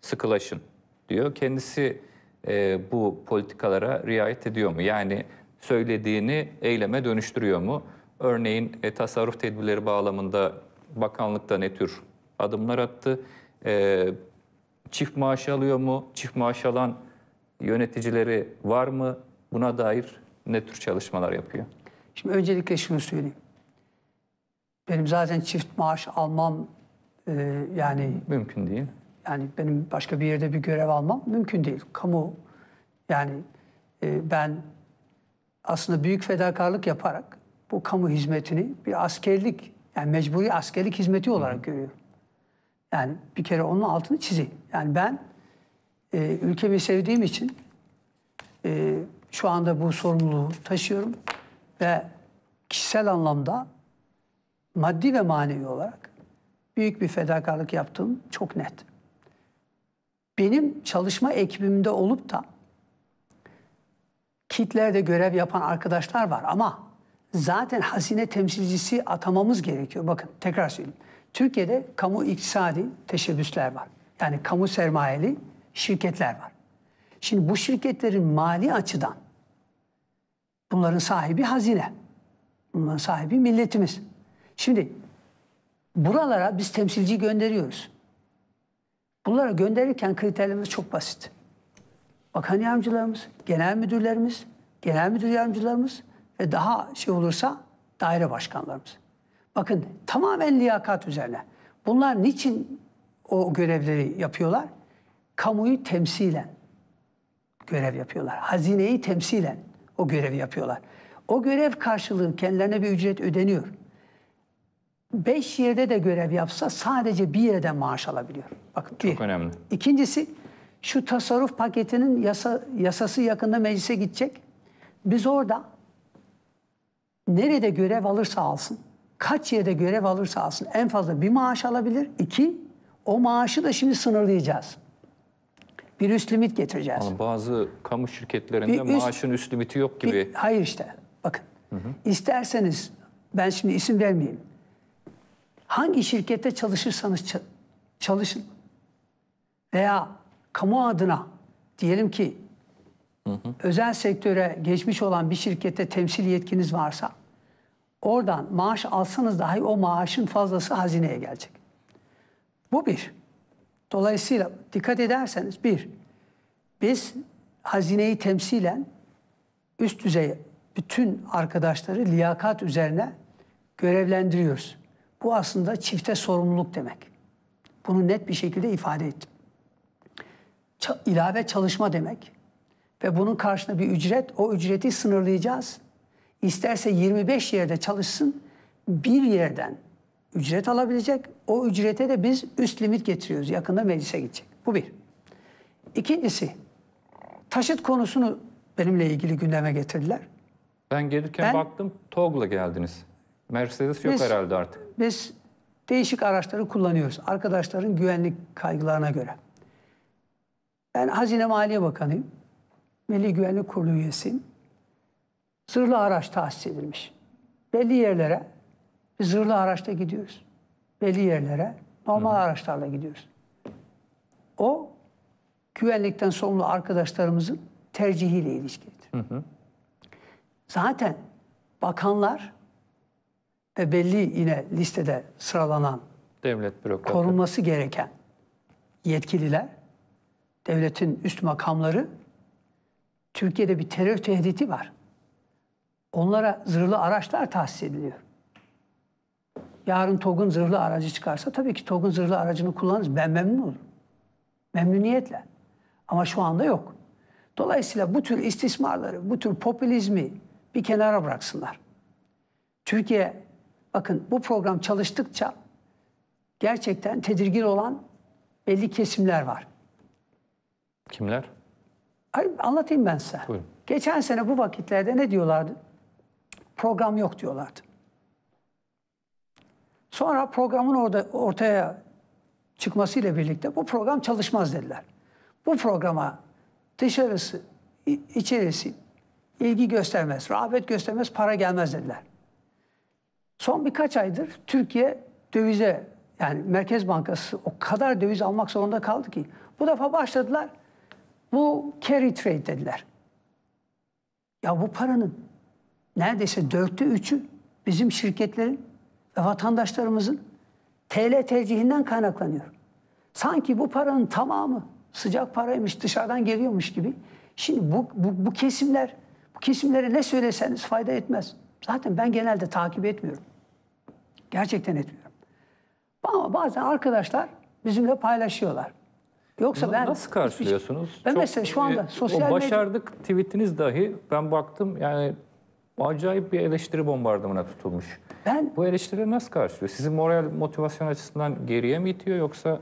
sıkılaşın diyor. Kendisi e, bu politikalara riayet ediyor mu? Yani söylediğini eyleme dönüştürüyor mu? Örneğin e, tasarruf tedbirleri bağlamında bakanlıkta ne tür adımlar attı? E, çift maaş alıyor mu? Çift maaş alan yöneticileri var mı? Buna dair ne tür çalışmalar yapıyor? Şimdi öncelikle şunu söyleyeyim. Benim zaten çift maaş almam e, yani... Mümkün değil. Yani benim başka bir yerde bir görev almam mümkün değil. Kamu yani e, ben aslında büyük fedakarlık yaparak bu kamu hizmetini bir askerlik, yani mecburi askerlik hizmeti olarak görüyor. Yani bir kere onun altını çizeyim. Yani ben e, ülkemi sevdiğim için e, şu anda bu sorumluluğu taşıyorum ve kişisel anlamda maddi ve manevi olarak büyük bir fedakarlık yaptığım çok net. Benim çalışma ekibimde olup da kitlerde görev yapan arkadaşlar var ama zaten hazine temsilcisi atamamız gerekiyor. Bakın tekrar söyleyeyim. Türkiye'de kamu iktisadi teşebbüsler var. Yani kamu sermayeli şirketler var. Şimdi bu şirketlerin mali açıdan bunların sahibi hazine. Bunların sahibi milletimiz. Şimdi buralara biz temsilci gönderiyoruz. Bunlara gönderirken kriterlerimiz çok basit bakan yardımcılarımız, genel müdürlerimiz, genel müdür yardımcılarımız ve daha şey olursa daire başkanlarımız. Bakın tamamen liyakat üzerine. Bunlar niçin o görevleri yapıyorlar? Kamuyu temsilen görev yapıyorlar. Hazineyi temsilen o görevi yapıyorlar. O görev karşılığı kendilerine bir ücret ödeniyor. Beş yerde de görev yapsa sadece bir yerden maaş alabiliyor. Bakın Çok bir. önemli. İkincisi şu tasarruf paketinin yasa, yasası yakında meclise gidecek. Biz orada nerede görev alırsa alsın, kaç yerde görev alırsa alsın en fazla bir maaş alabilir. iki o maaşı da şimdi sınırlayacağız. Bir üst limit getireceğiz. Yani bazı kamu şirketlerinde üst, maaşın üst limiti yok gibi. Bir, hayır işte bakın. Hı hı. İsterseniz ben şimdi isim vermeyeyim. Hangi şirkette çalışırsanız çalışın. Veya kamu adına diyelim ki hı hı. özel sektöre geçmiş olan bir şirkette temsil yetkiniz varsa oradan maaş alsanız dahi o maaşın fazlası hazineye gelecek. Bu bir. Dolayısıyla dikkat ederseniz bir, biz hazineyi temsilen üst düzey bütün arkadaşları liyakat üzerine görevlendiriyoruz. Bu aslında çifte sorumluluk demek. Bunu net bir şekilde ifade ettim ilave çalışma demek. Ve bunun karşına bir ücret, o ücreti sınırlayacağız. İsterse 25 yerde çalışsın, bir yerden ücret alabilecek. O ücrete de biz üst limit getiriyoruz. Yakında meclise gidecek. Bu bir. İkincisi, taşıt konusunu benimle ilgili gündeme getirdiler. Ben gelirken ben, baktım, TOG'la geldiniz. Mercedes yok biz, herhalde artık. Biz değişik araçları kullanıyoruz. Arkadaşların güvenlik kaygılarına göre. Ben Hazine Maliye Bakanıyım. Milli Güvenlik Kurulu üyesiyim. Zırhlı araç tahsis edilmiş. Belli yerlere biz zırhlı araçla gidiyoruz. Belli yerlere normal Hı. araçlarla gidiyoruz. O güvenlikten sorumlu arkadaşlarımızın tercihiyle ilişkilidir. Hı hı. Zaten bakanlar ve belli yine listede sıralanan devlet korunması gereken yetkililer devletin üst makamları Türkiye'de bir terör tehdidi var. Onlara zırhlı araçlar tahsis ediliyor. Yarın TOG'un zırhlı aracı çıkarsa tabii ki TOG'un zırhlı aracını kullanırız. Ben memnun olurum. Memnuniyetle. Ama şu anda yok. Dolayısıyla bu tür istismarları, bu tür popülizmi bir kenara bıraksınlar. Türkiye bakın bu program çalıştıkça gerçekten tedirgin olan belli kesimler var. Kimler? Hayır, anlatayım ben size. Buyurun. Geçen sene bu vakitlerde ne diyorlardı? Program yok diyorlardı. Sonra programın orada ortaya çıkmasıyla birlikte bu program çalışmaz dediler. Bu programa dışarısı, içerisi ilgi göstermez, rağbet göstermez, para gelmez dediler. Son birkaç aydır Türkiye dövize yani Merkez Bankası o kadar döviz almak zorunda kaldı ki bu defa başladılar bu carry trade dediler. Ya bu paranın neredeyse dörtte üçü bizim şirketlerin ve vatandaşlarımızın TL tercihinden kaynaklanıyor. Sanki bu paranın tamamı sıcak paraymış dışarıdan geliyormuş gibi. Şimdi bu, bu, bu kesimler, bu kesimlere ne söyleseniz fayda etmez. Zaten ben genelde takip etmiyorum. Gerçekten etmiyorum. Ama bazen arkadaşlar bizimle paylaşıyorlar. Yoksa Bunu ben nasıl şey- karşılıyorsunuz? Hiç, ben Çok, mesela şu anda e, sosyal medya... başardık tweetiniz dahi ben baktım yani acayip bir eleştiri bombardımına tutulmuş. Ben bu eleştiri nasıl karşılıyor? Sizi moral motivasyon açısından geriye mi itiyor yoksa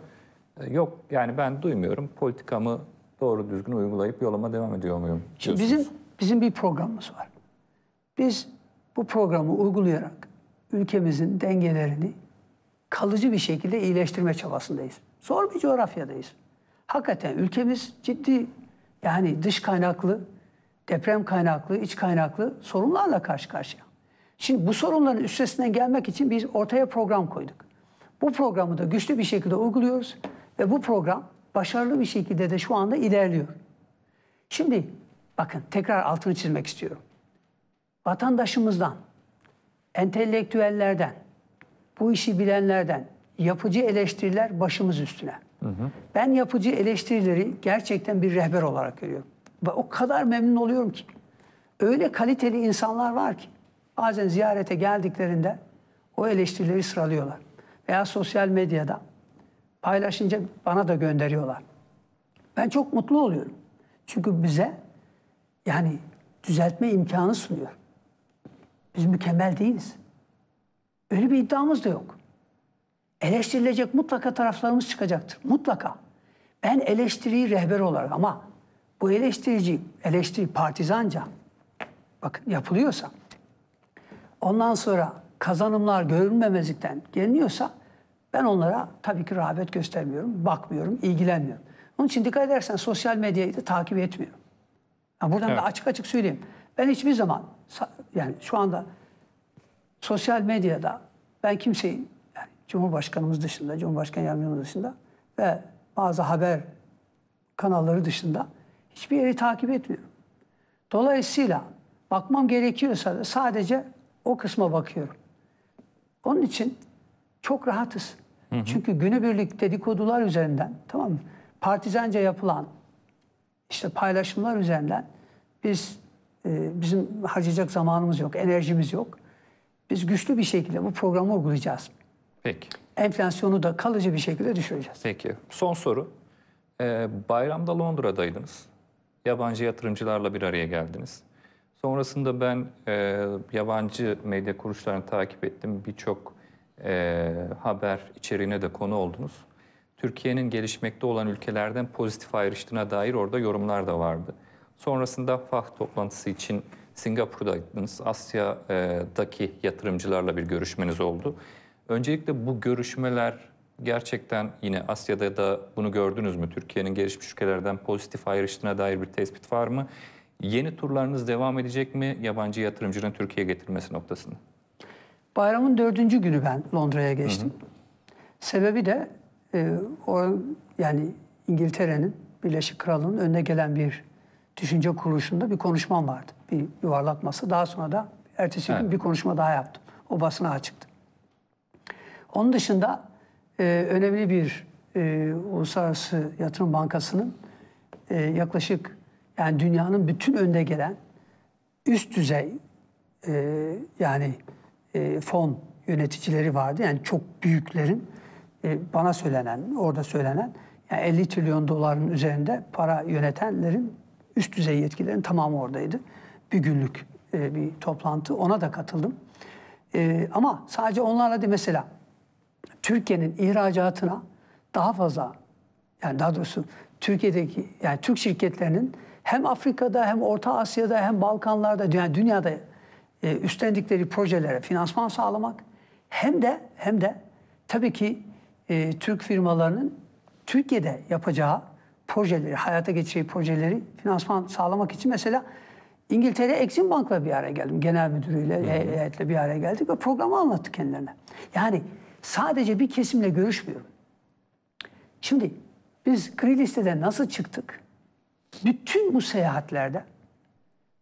e, yok yani ben duymuyorum politikamı doğru düzgün uygulayıp yoluma devam ediyor muyum? Diyorsunuz? Bizim bizim bir programımız var. Biz bu programı uygulayarak ülkemizin dengelerini kalıcı bir şekilde iyileştirme çabasındayız. Zor bir coğrafyadayız hakikaten ülkemiz ciddi yani dış kaynaklı, deprem kaynaklı, iç kaynaklı sorunlarla karşı karşıya. Şimdi bu sorunların üstesinden gelmek için biz ortaya program koyduk. Bu programı da güçlü bir şekilde uyguluyoruz ve bu program başarılı bir şekilde de şu anda ilerliyor. Şimdi bakın tekrar altını çizmek istiyorum. Vatandaşımızdan, entelektüellerden, bu işi bilenlerden yapıcı eleştiriler başımız üstüne. Ben yapıcı eleştirileri gerçekten bir rehber olarak görüyorum. Ve o kadar memnun oluyorum ki. Öyle kaliteli insanlar var ki bazen ziyarete geldiklerinde o eleştirileri sıralıyorlar. Veya sosyal medyada paylaşınca bana da gönderiyorlar. Ben çok mutlu oluyorum. Çünkü bize yani düzeltme imkanı sunuyor. Biz mükemmel değiliz. Öyle bir iddiamız da yok eleştirilecek mutlaka taraflarımız çıkacaktır. Mutlaka. Ben eleştiriyi rehber olarak ama bu eleştirici, eleştiri partizanca bak yapılıyorsa ondan sonra kazanımlar görülmemezlikten geliniyorsa ben onlara tabii ki rağbet göstermiyorum, bakmıyorum, ilgilenmiyorum. Onun için dikkat edersen sosyal medyayı da takip etmiyorum. Yani buradan evet. da açık açık söyleyeyim. Ben hiçbir zaman yani şu anda sosyal medyada ben kimseyi Cumhurbaşkanımız dışında, Cumhurbaşkanı Yardımcımız dışında ve bazı haber kanalları dışında hiçbir yeri takip etmiyorum. Dolayısıyla bakmam gerekiyorsa da sadece o kısma bakıyorum. Onun için çok rahatız. Hı hı. Çünkü günübirlik dedikodular üzerinden tamam mı? Partizanca yapılan işte paylaşımlar üzerinden biz e, bizim harcayacak zamanımız yok, enerjimiz yok. Biz güçlü bir şekilde bu programı uygulayacağız. Peki. Enflasyonu da kalıcı bir şekilde düşüreceğiz. Peki. Son soru. Ee, bayramda Londra'daydınız. Yabancı yatırımcılarla bir araya geldiniz. Sonrasında ben e, yabancı medya kuruluşlarını takip ettim. Birçok e, haber içeriğine de konu oldunuz. Türkiye'nin gelişmekte olan ülkelerden pozitif ayrıştığına dair orada yorumlar da vardı. Sonrasında FAH toplantısı için Singapur'daydınız. Asya'daki yatırımcılarla bir görüşmeniz oldu. Öncelikle bu görüşmeler gerçekten yine Asya'da da bunu gördünüz mü? Türkiye'nin gelişmiş ülkelerden pozitif ayrıştığına dair bir tespit var mı? Yeni turlarınız devam edecek mi yabancı yatırımcının Türkiye'ye getirilmesi noktasında? Bayramın dördüncü günü ben Londra'ya geçtim. Hı hı. Sebebi de e, o yani İngiltere'nin, Birleşik Krallığının önüne gelen bir düşünce kuruluşunda bir konuşmam vardı. Bir yuvarlak masa. Daha sonra da ertesi evet. gün bir konuşma daha yaptım. O basına çıktı. Onun dışında e, önemli bir e, Uluslararası Yatırım Bankası'nın e, yaklaşık yani dünyanın bütün önde gelen üst düzey e, yani e, fon yöneticileri vardı. Yani çok büyüklerin e, bana söylenen, orada söylenen yani 50 trilyon doların üzerinde para yönetenlerin üst düzey yetkilerin tamamı oradaydı. Bir günlük e, bir toplantı. Ona da katıldım. E, ama sadece onlarla değil mesela Türkiye'nin ihracatına daha fazla yani daha doğrusu Türkiye'deki yani Türk şirketlerinin hem Afrika'da hem Orta Asya'da hem Balkanlarda yani dünyada e, üstlendikleri projelere finansman sağlamak hem de hem de tabii ki e, Türk firmalarının Türkiye'de yapacağı projeleri, hayata geçeceği projeleri finansman sağlamak için mesela İngiltere Exim Bank'la bir araya geldim. Genel müdürüyle, heyetle bir araya geldik ve programı anlattı kendilerine. Yani Sadece bir kesimle görüşmüyorum. Şimdi biz gri listeden nasıl çıktık? Bütün bu seyahatlerde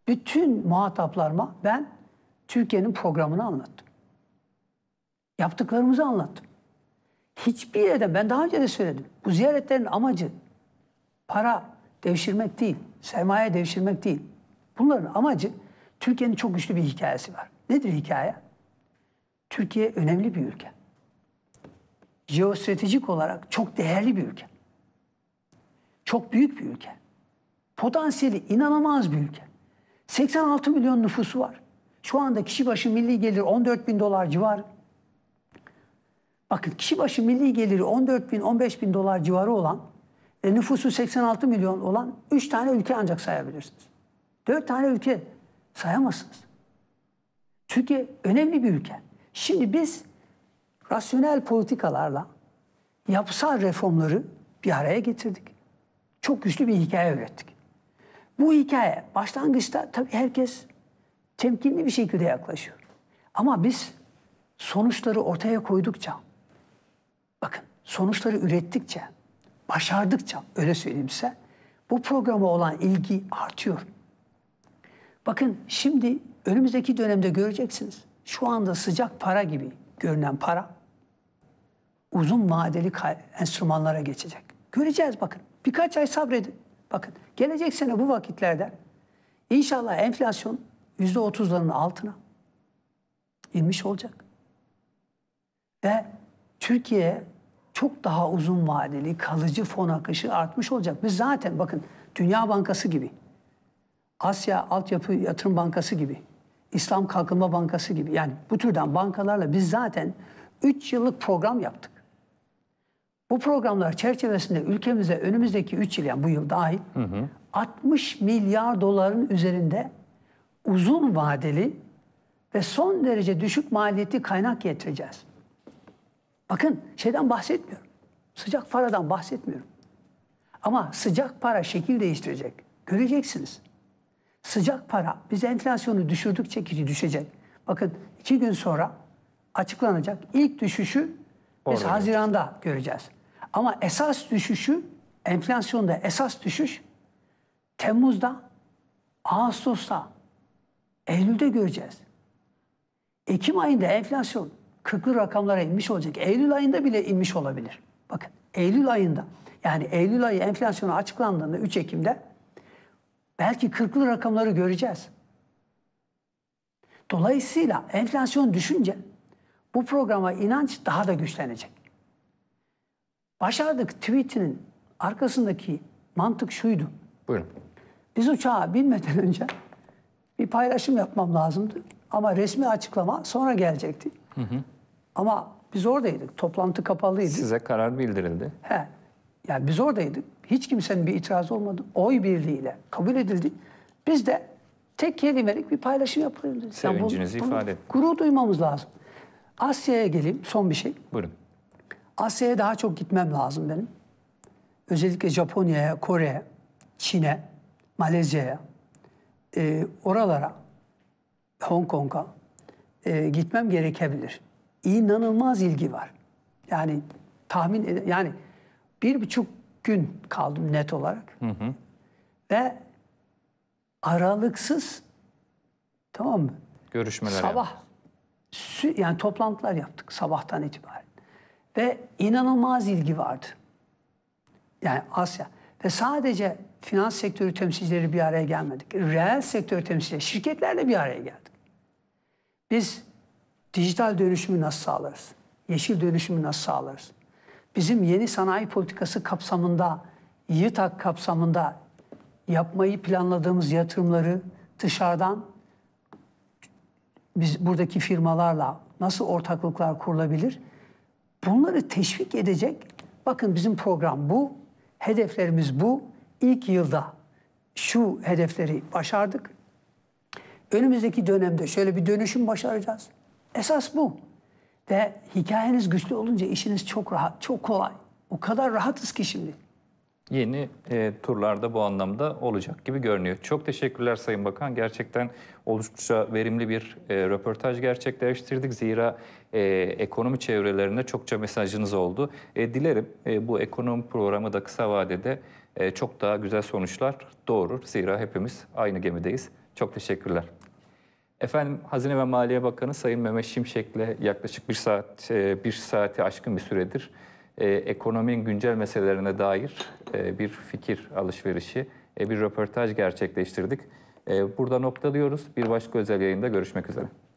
bütün muhataplarıma ben Türkiye'nin programını anlattım. Yaptıklarımızı anlattım. Hiçbir yerden ben daha önce de söyledim. Bu ziyaretlerin amacı para devşirmek değil, sermaye devşirmek değil. Bunların amacı Türkiye'nin çok güçlü bir hikayesi var. Nedir hikaye? Türkiye önemli bir ülke. Jeostratejik olarak çok değerli bir ülke. Çok büyük bir ülke. Potansiyeli inanılmaz bir ülke. 86 milyon nüfusu var. Şu anda kişi başı milli gelir 14 bin dolar civarı. Bakın kişi başı milli geliri 14 bin 15 bin dolar civarı olan e, nüfusu 86 milyon olan 3 tane ülke ancak sayabilirsiniz. 4 tane ülke sayamazsınız. Türkiye önemli bir ülke. Şimdi biz rasyonel politikalarla yapısal reformları bir araya getirdik. Çok güçlü bir hikaye ürettik. Bu hikaye başlangıçta tabii herkes temkinli bir şekilde yaklaşıyor. Ama biz sonuçları ortaya koydukça, bakın sonuçları ürettikçe, başardıkça öyle söyleyeyim size, bu programa olan ilgi artıyor. Bakın şimdi önümüzdeki dönemde göreceksiniz. Şu anda sıcak para gibi görünen para uzun vadeli enstrümanlara geçecek. Göreceğiz bakın. Birkaç ay sabredin. Bakın gelecek sene bu vakitlerde inşallah enflasyon yüzde otuzların altına inmiş olacak. Ve Türkiye çok daha uzun vadeli kalıcı fon akışı artmış olacak. Biz zaten bakın Dünya Bankası gibi, Asya Altyapı Yatırım Bankası gibi, İslam Kalkınma Bankası gibi yani bu türden bankalarla biz zaten 3 yıllık program yaptık. Bu programlar çerçevesinde ülkemize önümüzdeki 3 yıl yani bu yıl dahil hı hı. 60 milyar doların üzerinde uzun vadeli ve son derece düşük maliyetli kaynak getireceğiz. Bakın şeyden bahsetmiyorum. Sıcak paradan bahsetmiyorum. Ama sıcak para şekil değiştirecek. Göreceksiniz. Sıcak para biz enflasyonu düşürdükçe ki düşecek. Bakın iki gün sonra açıklanacak ilk düşüşü biz Haziranda göreceğiz. göreceğiz. Ama esas düşüşü enflasyonda esas düşüş Temmuz'da, Ağustos'ta, Eylül'de göreceğiz. Ekim ayında enflasyon 40'lı rakamlara inmiş olacak. Eylül ayında bile inmiş olabilir. Bakın Eylül ayında yani Eylül ayı enflasyonu açıklandığında 3 Ekim'de belki 40'lı rakamları göreceğiz. Dolayısıyla enflasyon düşünce bu programa inanç daha da güçlenecek. Başardık tweetinin arkasındaki mantık şuydu. Buyurun. Biz uçağa binmeden önce bir paylaşım yapmam lazımdı. Ama resmi açıklama sonra gelecekti. Hı hı. Ama biz oradaydık. Toplantı kapalıydı. Size karar bildirildi. He. Yani biz oradaydık. Hiç kimsenin bir itirazı olmadı. Oy birliğiyle kabul edildi. Biz de tek kelimelik bir paylaşım yapıyoruz. Sevincinizi yani bunu, ifade et. Gurur duymamız lazım. Asya'ya geleyim son bir şey. Buyurun. Asya'ya daha çok gitmem lazım benim. Özellikle Japonya'ya, Kore'ye, Çin'e, Malezya'ya, e, oralara, Hong Kong'a e, gitmem gerekebilir. İnanılmaz ilgi var. Yani tahmin ed- yani bir buçuk gün kaldım net olarak. Hı hı. Ve aralıksız tamam mı? Görüşmeler Sabah yani. yani toplantılar yaptık sabahtan itibaren ve inanılmaz ilgi vardı. Yani Asya. Ve sadece finans sektörü temsilcileri bir araya gelmedik. Reel sektör temsilcileri, şirketlerle bir araya geldik. Biz dijital dönüşümü nasıl sağlarız? Yeşil dönüşümü nasıl sağlarız? Bizim yeni sanayi politikası kapsamında, YİTAK kapsamında yapmayı planladığımız yatırımları dışarıdan biz buradaki firmalarla nasıl ortaklıklar kurulabilir? Bunları teşvik edecek, bakın bizim program bu, hedeflerimiz bu. İlk yılda şu hedefleri başardık. Önümüzdeki dönemde şöyle bir dönüşüm başaracağız. Esas bu. Ve hikayeniz güçlü olunca işiniz çok rahat, çok kolay. O kadar rahatız ki şimdi. Yeni e, turlarda bu anlamda olacak gibi görünüyor. Çok teşekkürler Sayın Bakan. Gerçekten oldukça verimli bir e, röportaj gerçekleştirdik. Zira e, ekonomi çevrelerine çokça mesajınız oldu. E, dilerim e, bu ekonomi programı da kısa vadede e, çok daha güzel sonuçlar doğurur. Zira hepimiz aynı gemideyiz. Çok teşekkürler. Efendim Hazine ve Maliye Bakanı Sayın Mehmet Şimşek'le yaklaşık bir saat e, bir saati aşkın bir süredir e, ekonominin güncel meselelerine dair e, bir fikir alışverişi, bir röportaj gerçekleştirdik. Burada noktalıyoruz. Bir başka özel yayında görüşmek üzere.